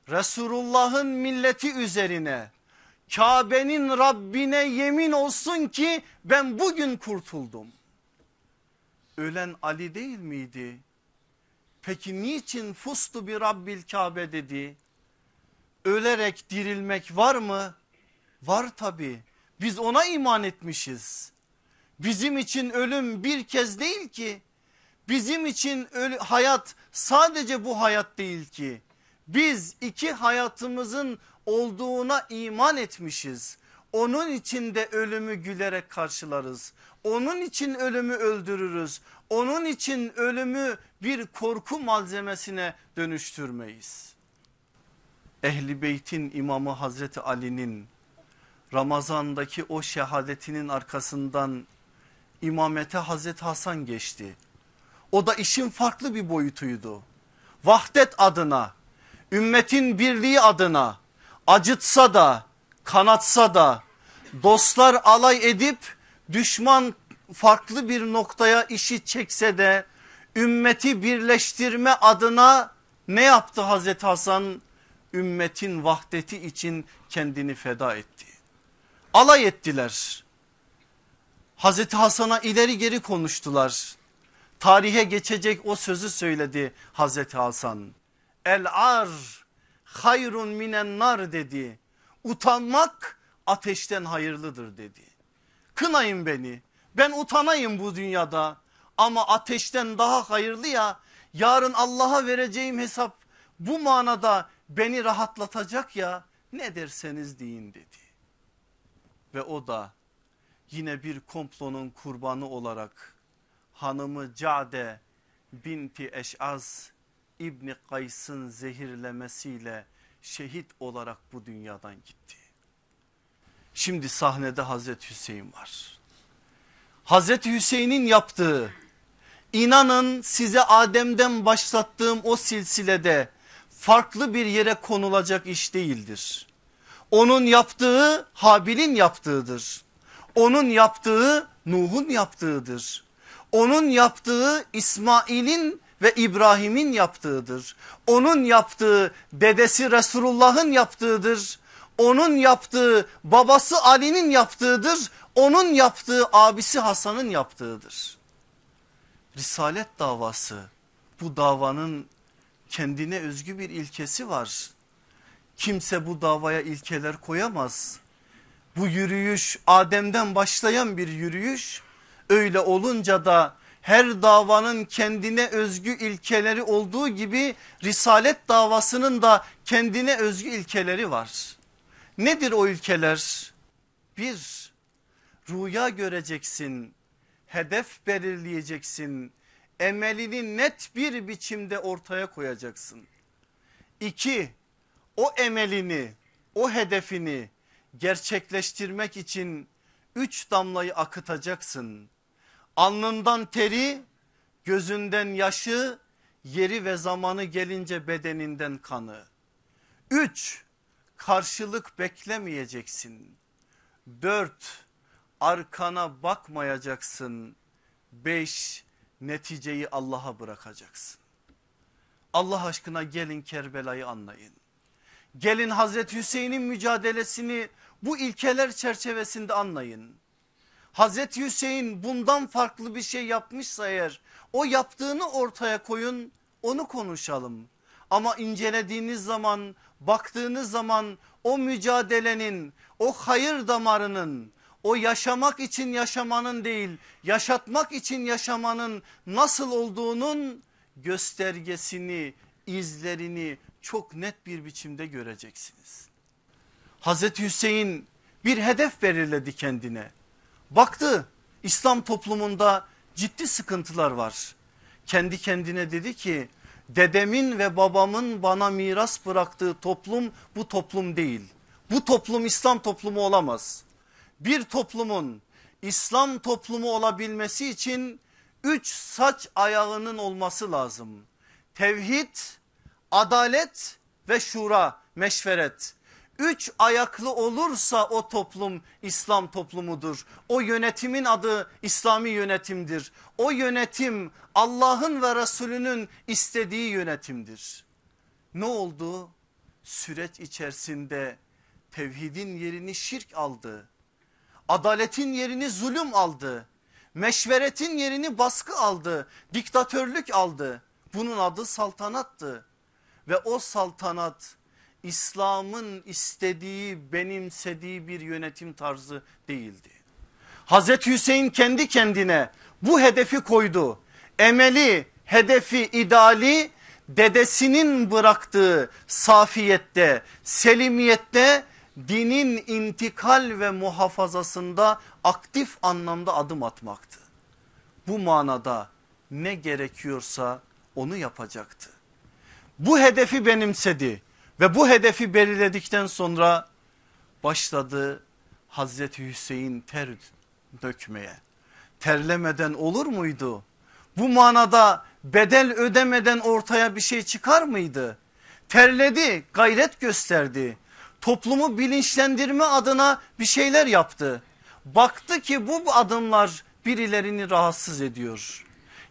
[SPEAKER 1] Resulullah'ın milleti üzerine Kabe'nin Rabbine yemin olsun ki ben bugün kurtuldum. Ölen Ali değil miydi? Peki niçin fustu bir Rabbil Kabe dedi? Ölerek dirilmek var mı? Var tabi biz ona iman etmişiz. Bizim için ölüm bir kez değil ki. Bizim için ölü, hayat sadece bu hayat değil ki. Biz iki hayatımızın olduğuna iman etmişiz. Onun için de ölümü gülerek karşılarız. Onun için ölümü öldürürüz. Onun için ölümü bir korku malzemesine dönüştürmeyiz. Ehli Beyt'in imamı Hazreti Ali'nin Ramazan'daki o şehadetinin arkasından imamete Hazreti Hasan geçti. O da işin farklı bir boyutuydu. Vahdet adına, ümmetin birliği adına acıtsa da, kanatsa da dostlar alay edip düşman farklı bir noktaya işi çekse de ümmeti birleştirme adına ne yaptı Hazreti Hasan? Ümmetin vahdeti için kendini feda etti alay ettiler. Hazreti Hasan'a ileri geri konuştular. Tarihe geçecek o sözü söyledi Hazreti Hasan. El ar hayrun minen nar dedi. Utanmak ateşten hayırlıdır dedi. Kınayın beni ben utanayım bu dünyada ama ateşten daha hayırlı ya yarın Allah'a vereceğim hesap bu manada beni rahatlatacak ya ne derseniz deyin dedi ve o da yine bir komplonun kurbanı olarak hanımı Cade binti Eş'az İbni Kays'ın zehirlemesiyle şehit olarak bu dünyadan gitti. Şimdi sahnede Hazreti Hüseyin var. Hazreti Hüseyin'in yaptığı inanın size Adem'den başlattığım o silsilede farklı bir yere konulacak iş değildir. Onun yaptığı Habil'in yaptığıdır. Onun yaptığı Nuh'un yaptığıdır. Onun yaptığı İsmail'in ve İbrahim'in yaptığıdır. Onun yaptığı dedesi Resulullah'ın yaptığıdır. Onun yaptığı babası Ali'nin yaptığıdır. Onun yaptığı abisi Hasan'ın yaptığıdır. Risalet davası bu davanın kendine özgü bir ilkesi var. Kimse bu davaya ilkeler koyamaz. Bu yürüyüş Adem'den başlayan bir yürüyüş. Öyle olunca da her davanın kendine özgü ilkeleri olduğu gibi risalet davasının da kendine özgü ilkeleri var. Nedir o ilkeler? Bir, rüya göreceksin, hedef belirleyeceksin, emelini net bir biçimde ortaya koyacaksın. İki, o emelini o hedefini gerçekleştirmek için üç damlayı akıtacaksın. Alnından teri gözünden yaşı yeri ve zamanı gelince bedeninden kanı. Üç karşılık beklemeyeceksin. Dört arkana bakmayacaksın. Beş neticeyi Allah'a bırakacaksın. Allah aşkına gelin Kerbela'yı anlayın. Gelin Hazreti Hüseyin'in mücadelesini bu ilkeler çerçevesinde anlayın. Hazreti Hüseyin bundan farklı bir şey yapmışsa eğer o yaptığını ortaya koyun onu konuşalım. Ama incelediğiniz zaman baktığınız zaman o mücadelenin o hayır damarının o yaşamak için yaşamanın değil yaşatmak için yaşamanın nasıl olduğunun göstergesini izlerini çok net bir biçimde göreceksiniz. Hazreti Hüseyin bir hedef belirledi kendine. Baktı İslam toplumunda ciddi sıkıntılar var. Kendi kendine dedi ki dedemin ve babamın bana miras bıraktığı toplum bu toplum değil. Bu toplum İslam toplumu olamaz. Bir toplumun İslam toplumu olabilmesi için üç saç ayağının olması lazım. Tevhid, adalet ve şura meşveret. Üç ayaklı olursa o toplum İslam toplumudur. O yönetimin adı İslami yönetimdir. O yönetim Allah'ın ve Resulünün istediği yönetimdir. Ne oldu? Süreç içerisinde tevhidin yerini şirk aldı. Adaletin yerini zulüm aldı. Meşveretin yerini baskı aldı. Diktatörlük aldı. Bunun adı saltanattı ve o saltanat İslam'ın istediği benimsediği bir yönetim tarzı değildi. Hazreti Hüseyin kendi kendine bu hedefi koydu. Emeli, hedefi, ideali dedesinin bıraktığı safiyette, selimiyette dinin intikal ve muhafazasında aktif anlamda adım atmaktı. Bu manada ne gerekiyorsa onu yapacaktı bu hedefi benimsedi ve bu hedefi belirledikten sonra başladı Hazreti Hüseyin ter dökmeye. Terlemeden olur muydu? Bu manada bedel ödemeden ortaya bir şey çıkar mıydı? Terledi, gayret gösterdi. Toplumu bilinçlendirme adına bir şeyler yaptı. Baktı ki bu adımlar birilerini rahatsız ediyor.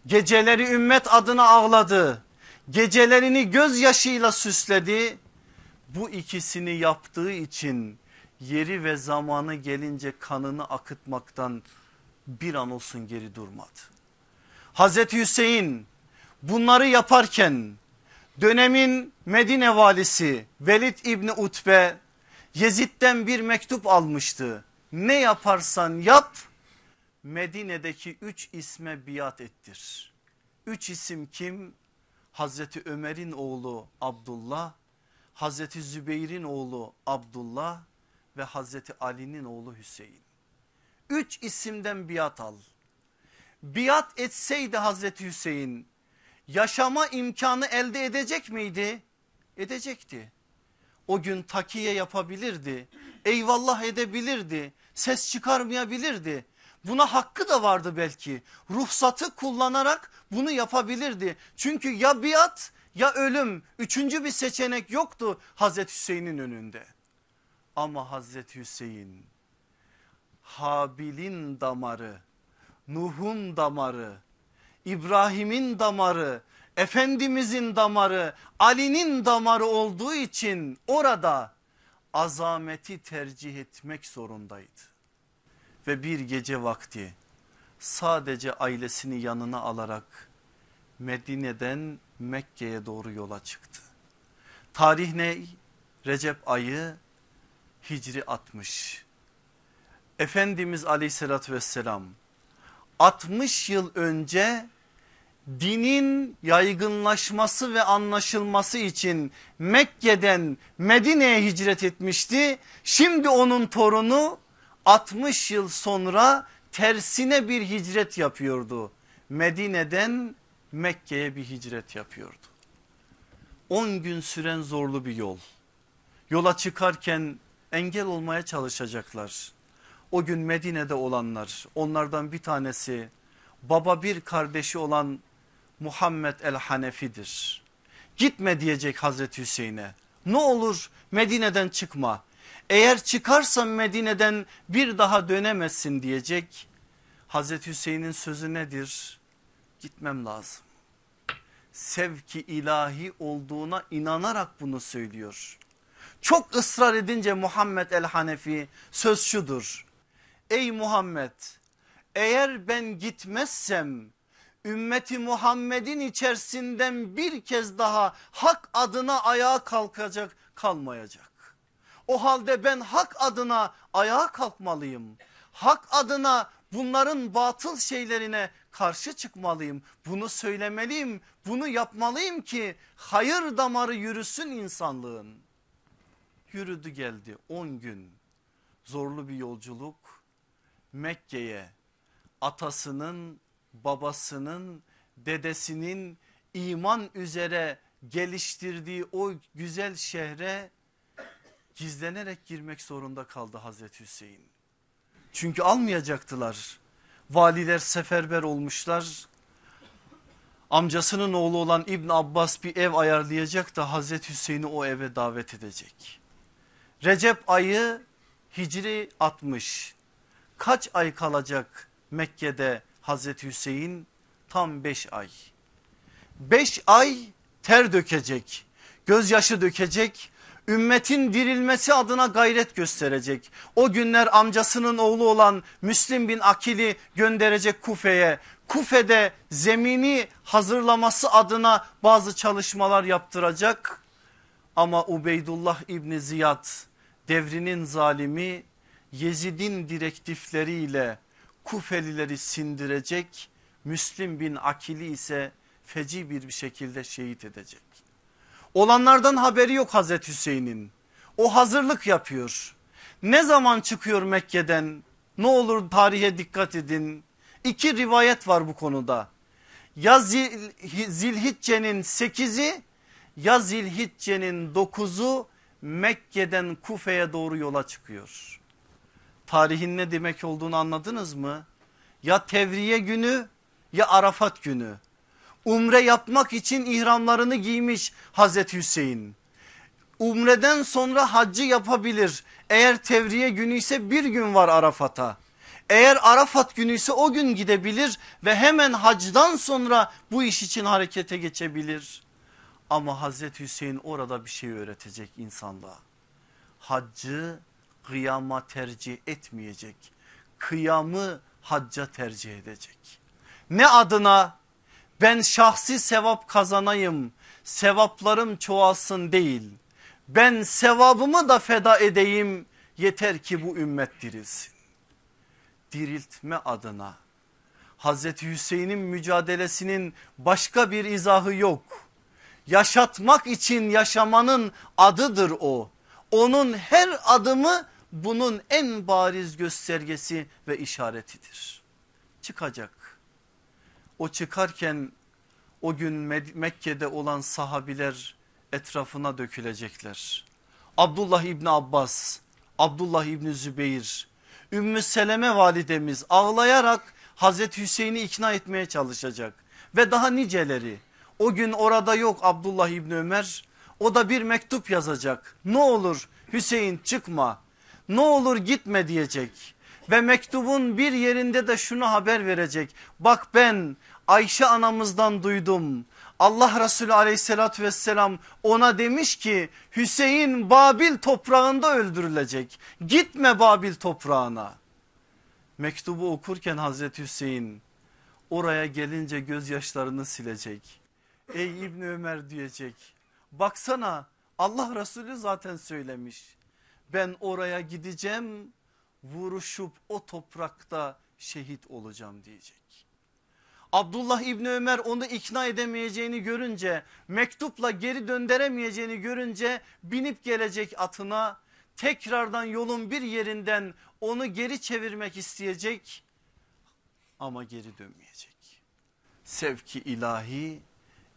[SPEAKER 1] Geceleri ümmet adına ağladı Gecelerini gözyaşıyla süsledi. Bu ikisini yaptığı için yeri ve zamanı gelince kanını akıtmaktan bir an olsun geri durmadı. Hazreti Hüseyin bunları yaparken dönemin Medine valisi Velid İbni Utbe Yezid'den bir mektup almıştı. Ne yaparsan yap Medine'deki üç isme biat ettir. Üç isim kim? Hazreti Ömer'in oğlu Abdullah, Hazreti Zübeyir'in oğlu Abdullah ve Hazreti Ali'nin oğlu Hüseyin. Üç isimden biat al. Biat etseydi Hazreti Hüseyin yaşama imkanı elde edecek miydi? Edecekti. O gün takiye yapabilirdi. Eyvallah edebilirdi. Ses çıkarmayabilirdi. Buna hakkı da vardı belki. Ruhsatı kullanarak bunu yapabilirdi. Çünkü ya biat ya ölüm üçüncü bir seçenek yoktu Hazreti Hüseyin'in önünde. Ama Hazreti Hüseyin Habil'in damarı, Nuh'un damarı, İbrahim'in damarı, Efendimizin damarı, Ali'nin damarı olduğu için orada azameti tercih etmek zorundaydı ve bir gece vakti sadece ailesini yanına alarak Medine'den Mekke'ye doğru yola çıktı. Tarih ne? Recep ayı Hicri 60. Efendimiz aleyhissalatü vesselam 60 yıl önce dinin yaygınlaşması ve anlaşılması için Mekke'den Medine'ye hicret etmişti. Şimdi onun torunu 60 yıl sonra tersine bir hicret yapıyordu. Medine'den Mekke'ye bir hicret yapıyordu. 10 gün süren zorlu bir yol. Yola çıkarken engel olmaya çalışacaklar. O gün Medine'de olanlar onlardan bir tanesi baba bir kardeşi olan Muhammed el Hanefi'dir. Gitme diyecek Hazreti Hüseyin'e ne olur Medine'den çıkma eğer çıkarsan Medine'den bir daha dönemezsin diyecek. Hazreti Hüseyin'in sözü nedir? Gitmem lazım. Sevki ilahi olduğuna inanarak bunu söylüyor. Çok ısrar edince Muhammed el Hanefi söz şudur. Ey Muhammed eğer ben gitmezsem ümmeti Muhammed'in içerisinden bir kez daha hak adına ayağa kalkacak kalmayacak. O halde ben hak adına ayağa kalkmalıyım. Hak adına bunların batıl şeylerine karşı çıkmalıyım. Bunu söylemeliyim, bunu yapmalıyım ki hayır damarı yürüsün insanlığın. Yürüdü geldi 10 gün zorlu bir yolculuk Mekke'ye atasının babasının dedesinin iman üzere geliştirdiği o güzel şehre gizlenerek girmek zorunda kaldı Hazreti Hüseyin. Çünkü almayacaktılar. Valiler seferber olmuşlar. Amcasının oğlu olan İbn Abbas bir ev ayarlayacak da Hazreti Hüseyin'i o eve davet edecek. Recep ayı Hicri 60. Kaç ay kalacak Mekke'de Hazreti Hüseyin? Tam 5 ay. 5 ay ter dökecek, gözyaşı dökecek ümmetin dirilmesi adına gayret gösterecek. O günler amcasının oğlu olan Müslim bin Akil'i gönderecek Kufe'ye. Kufe'de zemini hazırlaması adına bazı çalışmalar yaptıracak. Ama Ubeydullah İbni Ziyad devrinin zalimi Yezid'in direktifleriyle Kufelileri sindirecek. Müslim bin Akil'i ise feci bir şekilde şehit edecek. Olanlardan haberi yok Hazreti Hüseyin'in. O hazırlık yapıyor. Ne zaman çıkıyor Mekke'den? Ne olur tarihe dikkat edin. İki rivayet var bu konuda. Ya Zil, Zilhicce'nin 8'i ya Zilhicce'nin 9'u Mekke'den Kufe'ye doğru yola çıkıyor. Tarihin ne demek olduğunu anladınız mı? Ya Tevriye günü ya Arafat günü. Umre yapmak için ihramlarını giymiş Hazreti Hüseyin. Umreden sonra haccı yapabilir. Eğer tevriye günü ise bir gün var Arafat'a. Eğer Arafat günü ise o gün gidebilir ve hemen hacdan sonra bu iş için harekete geçebilir. Ama Hazreti Hüseyin orada bir şey öğretecek insanlığa. Haccı kıyama tercih etmeyecek. Kıyamı hacca tercih edecek. Ne adına ben şahsi sevap kazanayım sevaplarım çoğalsın değil ben sevabımı da feda edeyim yeter ki bu ümmet dirilsin. Diriltme adına Hazreti Hüseyin'in mücadelesinin başka bir izahı yok. Yaşatmak için yaşamanın adıdır o. Onun her adımı bunun en bariz göstergesi ve işaretidir. Çıkacak o çıkarken o gün Mekke'de olan sahabiler etrafına dökülecekler. Abdullah İbni Abbas, Abdullah İbni Zübeyir, Ümmü Seleme validemiz ağlayarak Hazreti Hüseyin'i ikna etmeye çalışacak. Ve daha niceleri o gün orada yok Abdullah İbni Ömer o da bir mektup yazacak. Ne olur Hüseyin çıkma ne olur gitme diyecek. Ve mektubun bir yerinde de şunu haber verecek. Bak ben Ayşe anamızdan duydum. Allah Resulü aleyhissalatü vesselam ona demiş ki Hüseyin Babil toprağında öldürülecek. Gitme Babil toprağına. Mektubu okurken Hazreti Hüseyin oraya gelince gözyaşlarını silecek. Ey İbni Ömer diyecek. Baksana Allah Resulü zaten söylemiş. Ben oraya gideceğim vuruşup o toprakta şehit olacağım diyecek. Abdullah İbni Ömer onu ikna edemeyeceğini görünce mektupla geri döndüremeyeceğini görünce binip gelecek atına tekrardan yolun bir yerinden onu geri çevirmek isteyecek ama geri dönmeyecek. Sevki ilahi,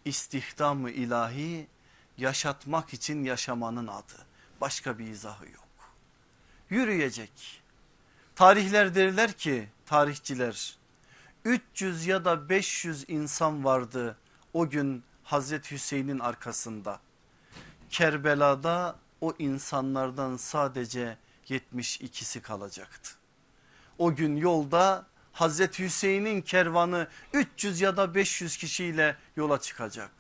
[SPEAKER 1] istihdamı ilahi yaşatmak için yaşamanın adı. Başka bir izahı yok. Yürüyecek. Tarihler derler ki tarihçiler 300 ya da 500 insan vardı o gün Hazreti Hüseyin'in arkasında. Kerbela'da o insanlardan sadece 72'si kalacaktı. O gün yolda Hazreti Hüseyin'in kervanı 300 ya da 500 kişiyle yola çıkacak.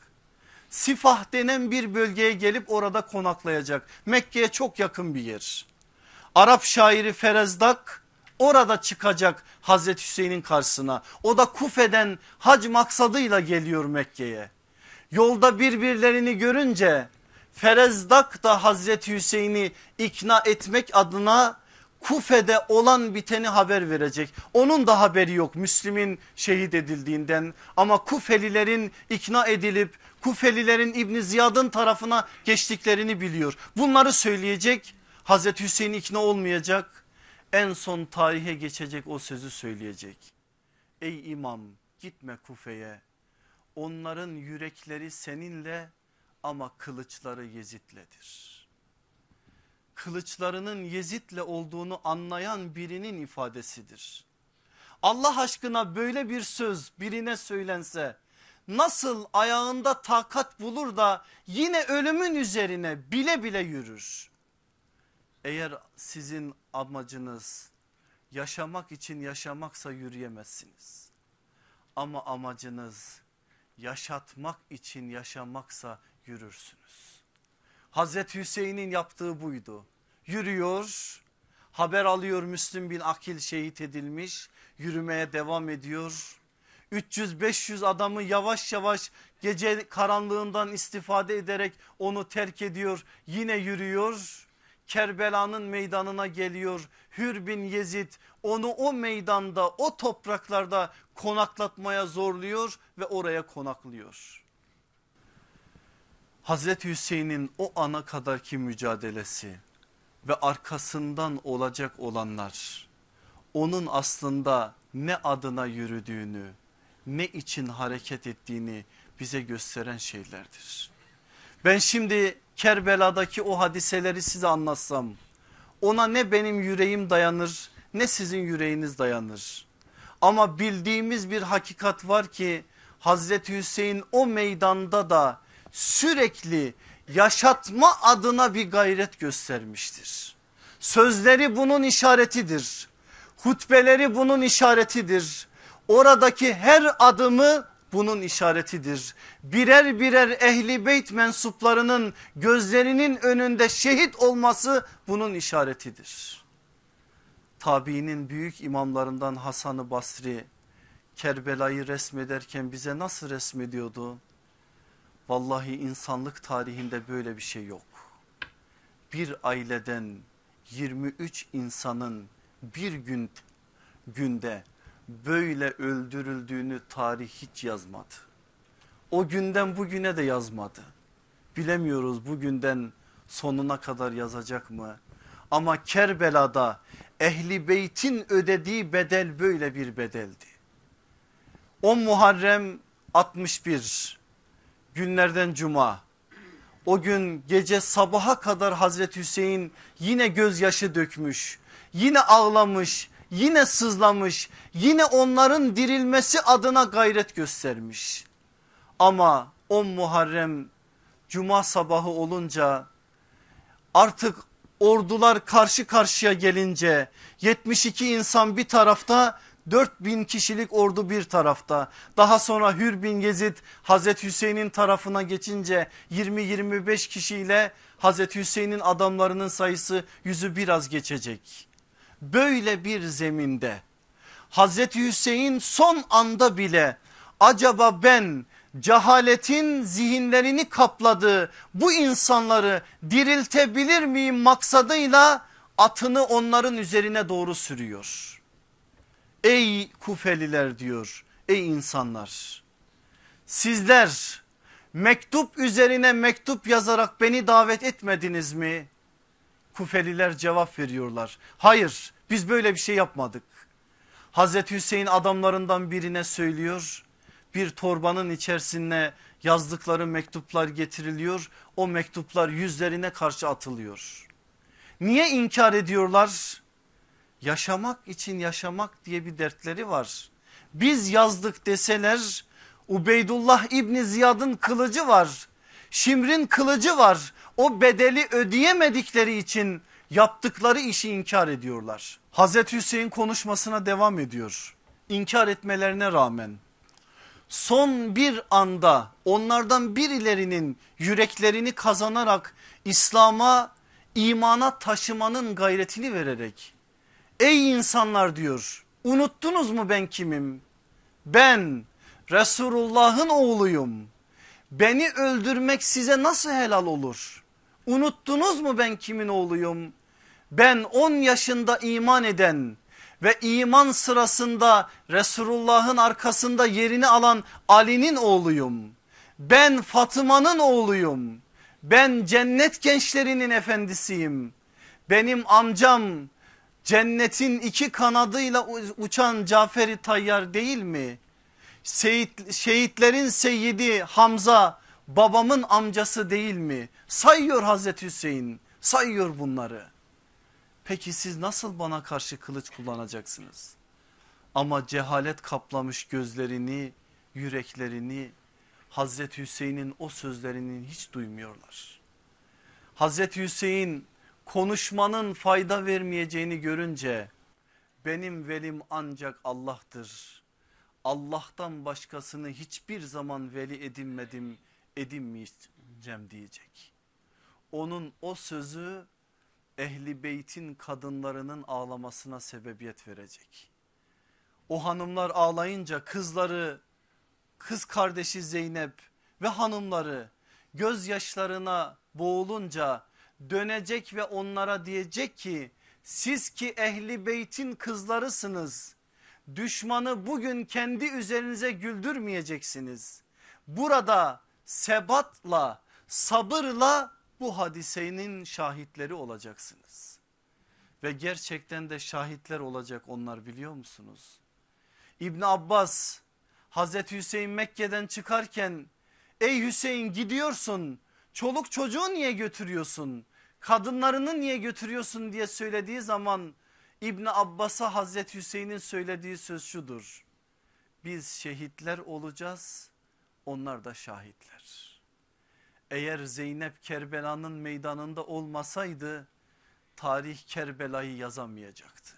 [SPEAKER 1] Sifah denen bir bölgeye gelip orada konaklayacak. Mekke'ye çok yakın bir yer. Arap şairi Ferezdak Orada çıkacak Hazreti Hüseyin'in karşısına. O da Kufe'den hac maksadıyla geliyor Mekke'ye. Yolda birbirlerini görünce Ferezdak da Hazreti Hüseyin'i ikna etmek adına Kufe'de olan biteni haber verecek. Onun da haberi yok Müslim'in şehit edildiğinden ama Kufelilerin ikna edilip Kufelilerin İbni Ziyad'ın tarafına geçtiklerini biliyor. Bunları söyleyecek Hazreti Hüseyin ikna olmayacak en son tarihe geçecek o sözü söyleyecek. Ey imam gitme Kufe'ye onların yürekleri seninle ama kılıçları Yezid'ledir. Kılıçlarının Yezid'le olduğunu anlayan birinin ifadesidir. Allah aşkına böyle bir söz birine söylense nasıl ayağında takat bulur da yine ölümün üzerine bile bile yürür. Eğer sizin amacınız yaşamak için yaşamaksa yürüyemezsiniz. Ama amacınız yaşatmak için yaşamaksa yürürsünüz. Hazreti Hüseyin'in yaptığı buydu. Yürüyor, haber alıyor Müslüm bin Akil şehit edilmiş, yürümeye devam ediyor. 300-500 adamı yavaş yavaş gece karanlığından istifade ederek onu terk ediyor, yine yürüyor Kerbela'nın meydanına geliyor. Hür bin Yezid onu o meydanda o topraklarda konaklatmaya zorluyor ve oraya konaklıyor. Hazreti Hüseyin'in o ana kadarki mücadelesi ve arkasından olacak olanlar onun aslında ne adına yürüdüğünü ne için hareket ettiğini bize gösteren şeylerdir. Ben şimdi Kerbela'daki o hadiseleri size anlatsam ona ne benim yüreğim dayanır ne sizin yüreğiniz dayanır. Ama bildiğimiz bir hakikat var ki Hazreti Hüseyin o meydanda da sürekli yaşatma adına bir gayret göstermiştir. Sözleri bunun işaretidir. Hutbeleri bunun işaretidir. Oradaki her adımı bunun işaretidir. Birer birer ehli beyt mensuplarının gözlerinin önünde şehit olması bunun işaretidir. Tabiinin büyük imamlarından Hasan-ı Basri Kerbela'yı resmederken bize nasıl resmediyordu? Vallahi insanlık tarihinde böyle bir şey yok. Bir aileden 23 insanın bir gün günde böyle öldürüldüğünü tarih hiç yazmadı. O günden bugüne de yazmadı. Bilemiyoruz bugünden sonuna kadar yazacak mı? Ama Kerbela'da ehli beytin ödediği bedel böyle bir bedeldi. 10 Muharrem 61 günlerden cuma o gün gece sabaha kadar Hazreti Hüseyin yine gözyaşı dökmüş yine ağlamış yine sızlamış yine onların dirilmesi adına gayret göstermiş. Ama 10 Muharrem cuma sabahı olunca artık ordular karşı karşıya gelince 72 insan bir tarafta 4000 kişilik ordu bir tarafta daha sonra Hür bin Gezid Hazreti Hüseyin'in tarafına geçince 20-25 kişiyle Hazreti Hüseyin'in adamlarının sayısı yüzü biraz geçecek böyle bir zeminde Hazreti Hüseyin son anda bile acaba ben cehaletin zihinlerini kapladığı bu insanları diriltebilir miyim maksadıyla atını onların üzerine doğru sürüyor. Ey Kufeliler diyor ey insanlar sizler mektup üzerine mektup yazarak beni davet etmediniz mi? Kufeliler cevap veriyorlar hayır biz böyle bir şey yapmadık. Hazreti Hüseyin adamlarından birine söylüyor. Bir torbanın içerisine yazdıkları mektuplar getiriliyor. O mektuplar yüzlerine karşı atılıyor. Niye inkar ediyorlar? Yaşamak için yaşamak diye bir dertleri var. Biz yazdık deseler Ubeydullah İbni Ziyad'ın kılıcı var. Şimr'in kılıcı var. O bedeli ödeyemedikleri için yaptıkları işi inkar ediyorlar. Hazreti Hüseyin konuşmasına devam ediyor. İnkar etmelerine rağmen son bir anda onlardan birilerinin yüreklerini kazanarak İslam'a imana taşımanın gayretini vererek ey insanlar diyor unuttunuz mu ben kimim? Ben Resulullah'ın oğluyum. Beni öldürmek size nasıl helal olur? Unuttunuz mu ben kimin oğluyum? Ben 10 yaşında iman eden ve iman sırasında Resulullah'ın arkasında yerini alan Ali'nin oğluyum. Ben Fatıma'nın oğluyum. Ben cennet gençlerinin efendisiyim. Benim amcam cennetin iki kanadıyla uçan Caferi Tayyar değil mi? Şehit, şehitlerin seyyidi Hamza babamın amcası değil mi? Sayıyor Hazreti Hüseyin sayıyor bunları. Peki siz nasıl bana karşı kılıç kullanacaksınız? Ama cehalet kaplamış gözlerini, yüreklerini Hazreti Hüseyin'in o sözlerinin hiç duymuyorlar. Hazreti Hüseyin konuşmanın fayda vermeyeceğini görünce benim velim ancak Allah'tır. Allah'tan başkasını hiçbir zaman veli edinmedim edinmeyeceğim diyecek. Onun o sözü ehli beytin kadınlarının ağlamasına sebebiyet verecek. O hanımlar ağlayınca kızları, kız kardeşi Zeynep ve hanımları gözyaşlarına boğulunca dönecek ve onlara diyecek ki siz ki ehli beytin kızlarısınız. Düşmanı bugün kendi üzerinize güldürmeyeceksiniz. Burada sebatla sabırla bu hadisenin şahitleri olacaksınız. Ve gerçekten de şahitler olacak onlar biliyor musunuz? İbn Abbas Hazreti Hüseyin Mekke'den çıkarken ey Hüseyin gidiyorsun çoluk çocuğu niye götürüyorsun? Kadınlarını niye götürüyorsun diye söylediği zaman İbni Abbas'a Hazreti Hüseyin'in söylediği söz şudur. Biz şehitler olacağız onlar da şahitler. Eğer Zeynep Kerbela'nın meydanında olmasaydı tarih Kerbela'yı yazamayacaktı.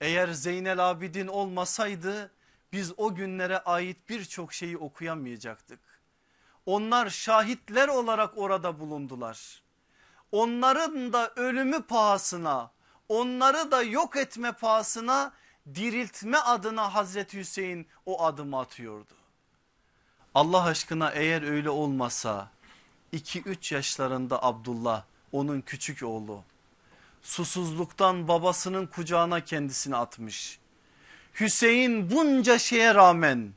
[SPEAKER 1] Eğer Zeynel Abidin olmasaydı biz o günlere ait birçok şeyi okuyamayacaktık. Onlar şahitler olarak orada bulundular. Onların da ölümü pahasına, onları da yok etme pahasına diriltme adına Hazreti Hüseyin o adımı atıyordu. Allah aşkına eğer öyle olmasa 2-3 yaşlarında Abdullah onun küçük oğlu susuzluktan babasının kucağına kendisini atmış. Hüseyin bunca şeye rağmen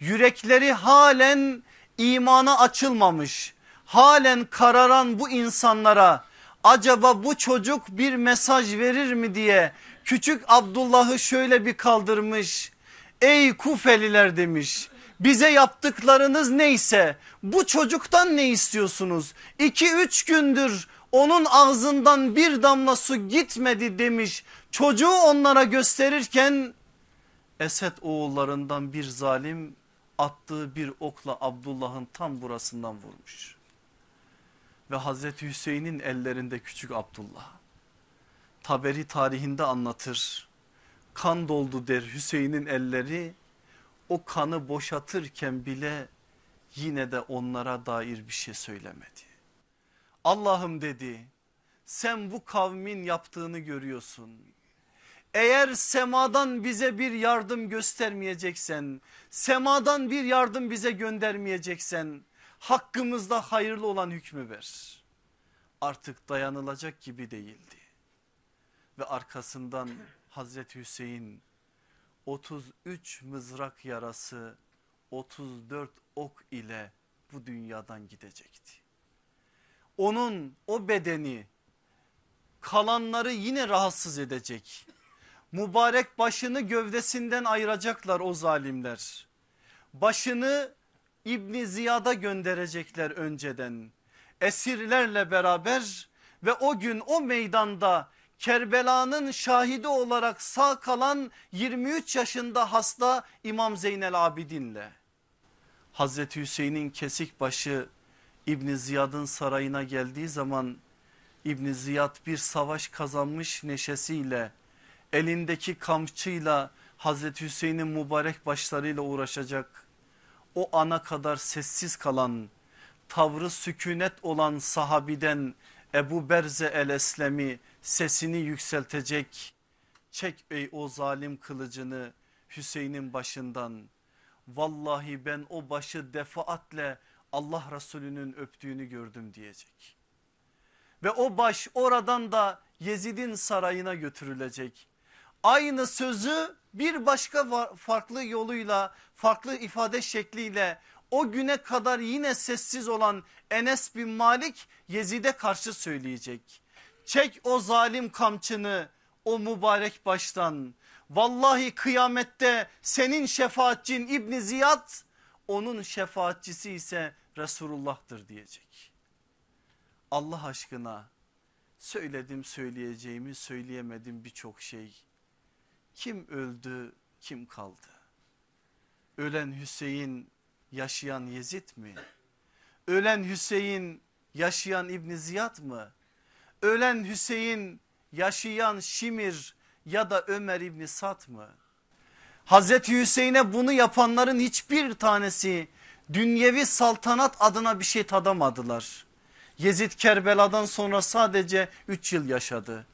[SPEAKER 1] yürekleri halen imana açılmamış halen kararan bu insanlara acaba bu çocuk bir mesaj verir mi diye küçük Abdullah'ı şöyle bir kaldırmış. Ey Kufeliler demiş bize yaptıklarınız neyse bu çocuktan ne istiyorsunuz? 2-3 gündür onun ağzından bir damla su gitmedi demiş çocuğu onlara gösterirken Esed oğullarından bir zalim attığı bir okla Abdullah'ın tam burasından vurmuş. Ve Hazreti Hüseyin'in ellerinde küçük Abdullah. Taberi tarihinde anlatır. Kan doldu der Hüseyin'in elleri o kanı boşatırken bile yine de onlara dair bir şey söylemedi. Allah'ım dedi sen bu kavmin yaptığını görüyorsun. Eğer semadan bize bir yardım göstermeyeceksen, semadan bir yardım bize göndermeyeceksen hakkımızda hayırlı olan hükmü ver. Artık dayanılacak gibi değildi. Ve arkasından Hazreti Hüseyin 33 mızrak yarası 34 ok ile bu dünyadan gidecekti. Onun o bedeni kalanları yine rahatsız edecek. Mübarek başını gövdesinden ayıracaklar o zalimler. Başını İbni Ziyad'a gönderecekler önceden. Esirlerle beraber ve o gün o meydanda Kerbela'nın şahidi olarak sağ kalan 23 yaşında hasta İmam Zeynel Abidin'le. Hazreti Hüseyin'in kesik başı İbni Ziyad'ın sarayına geldiği zaman İbni Ziyad bir savaş kazanmış neşesiyle elindeki kamçıyla Hazreti Hüseyin'in mübarek başlarıyla uğraşacak. O ana kadar sessiz kalan tavrı sükunet olan sahabiden Ebu Berze el Eslemi sesini yükseltecek. Çek ey o zalim kılıcını Hüseyin'in başından. Vallahi ben o başı defaatle Allah Resulü'nün öptüğünü gördüm diyecek. Ve o baş oradan da Yezid'in sarayına götürülecek. Aynı sözü bir başka farklı yoluyla farklı ifade şekliyle o güne kadar yine sessiz olan Enes bin Malik Yezid'e karşı söyleyecek. Çek o zalim kamçını o mübarek baştan. Vallahi kıyamette senin şefaatçin İbni Ziyad onun şefaatçisi ise Resulullah'tır diyecek. Allah aşkına söyledim söyleyeceğimi söyleyemedim birçok şey. Kim öldü kim kaldı? Ölen Hüseyin yaşayan Yezid mi? Ölen Hüseyin yaşayan İbn Ziyad mı? Ölen Hüseyin yaşayan Şimir ya da Ömer İbni Sat mı? Hazreti Hüseyin'e bunu yapanların hiçbir tanesi dünyevi saltanat adına bir şey tadamadılar. Yezid Kerbela'dan sonra sadece 3 yıl yaşadı.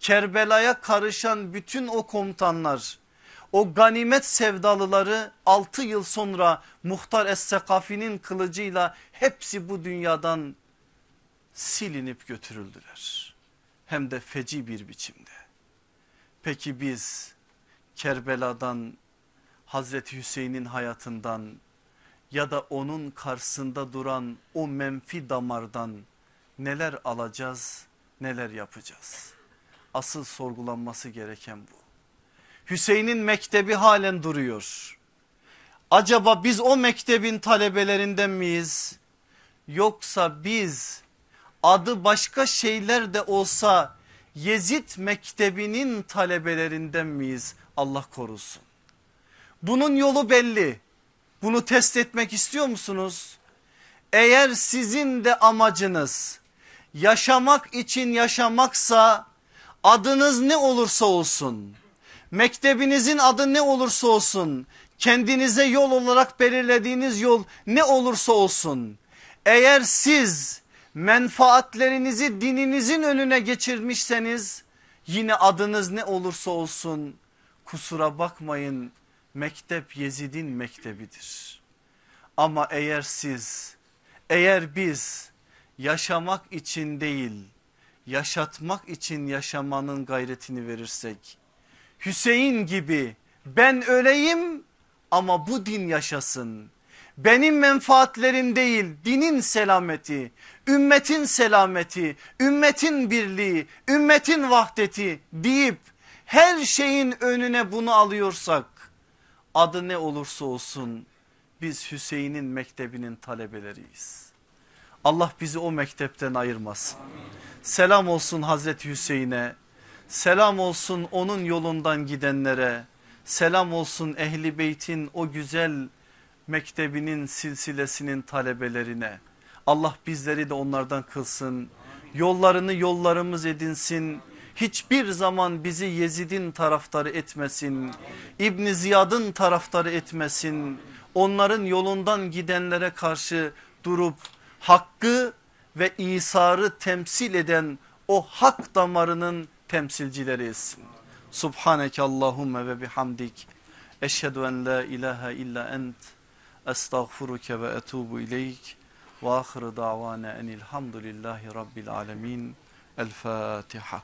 [SPEAKER 1] Kerbela'ya karışan bütün o komutanlar o ganimet sevdalıları 6 yıl sonra Muhtar Es-Sekafi'nin kılıcıyla hepsi bu dünyadan silinip götürüldüler. Hem de feci bir biçimde. Peki biz Kerbela'dan Hazreti Hüseyin'in hayatından ya da onun karşısında duran o menfi damardan neler alacağız neler yapacağız? Asıl sorgulanması gereken bu. Hüseyin'in mektebi halen duruyor. Acaba biz o mektebin talebelerinden miyiz? Yoksa biz adı başka şeyler de olsa Yezid mektebinin talebelerinden miyiz? Allah korusun. Bunun yolu belli. Bunu test etmek istiyor musunuz? Eğer sizin de amacınız yaşamak için yaşamaksa adınız ne olursa olsun Mektebinizin adı ne olursa olsun kendinize yol olarak belirlediğiniz yol ne olursa olsun. Eğer siz menfaatlerinizi dininizin önüne geçirmişseniz yine adınız ne olursa olsun kusura bakmayın mektep Yezid'in mektebidir. Ama eğer siz eğer biz yaşamak için değil yaşatmak için yaşamanın gayretini verirsek Hüseyin gibi ben öleyim ama bu din yaşasın. Benim menfaatlerim değil dinin selameti, ümmetin selameti, ümmetin birliği, ümmetin vahdeti deyip her şeyin önüne bunu alıyorsak adı ne olursa olsun biz Hüseyin'in mektebinin talebeleriyiz. Allah bizi o mektepten ayırmasın. Selam olsun Hazreti Hüseyin'e. Selam olsun onun yolundan gidenlere. Selam olsun ehli beytin o güzel mektebinin silsilesinin talebelerine. Allah bizleri de onlardan kılsın. Yollarını yollarımız edinsin. Hiçbir zaman bizi Yezid'in taraftarı etmesin. İbn Ziyad'ın taraftarı etmesin. Onların yolundan gidenlere karşı durup hakkı ve İsar'ı temsil eden o hak damarının temsilcileriyiz. Subhaneke Allahümme ve bihamdik. Eşhedü en la ilahe illa ent. Estağfuruke ve etubu ileyk. Ve ahire davana enilhamdülillahi rabbil alemin. El Fatiha.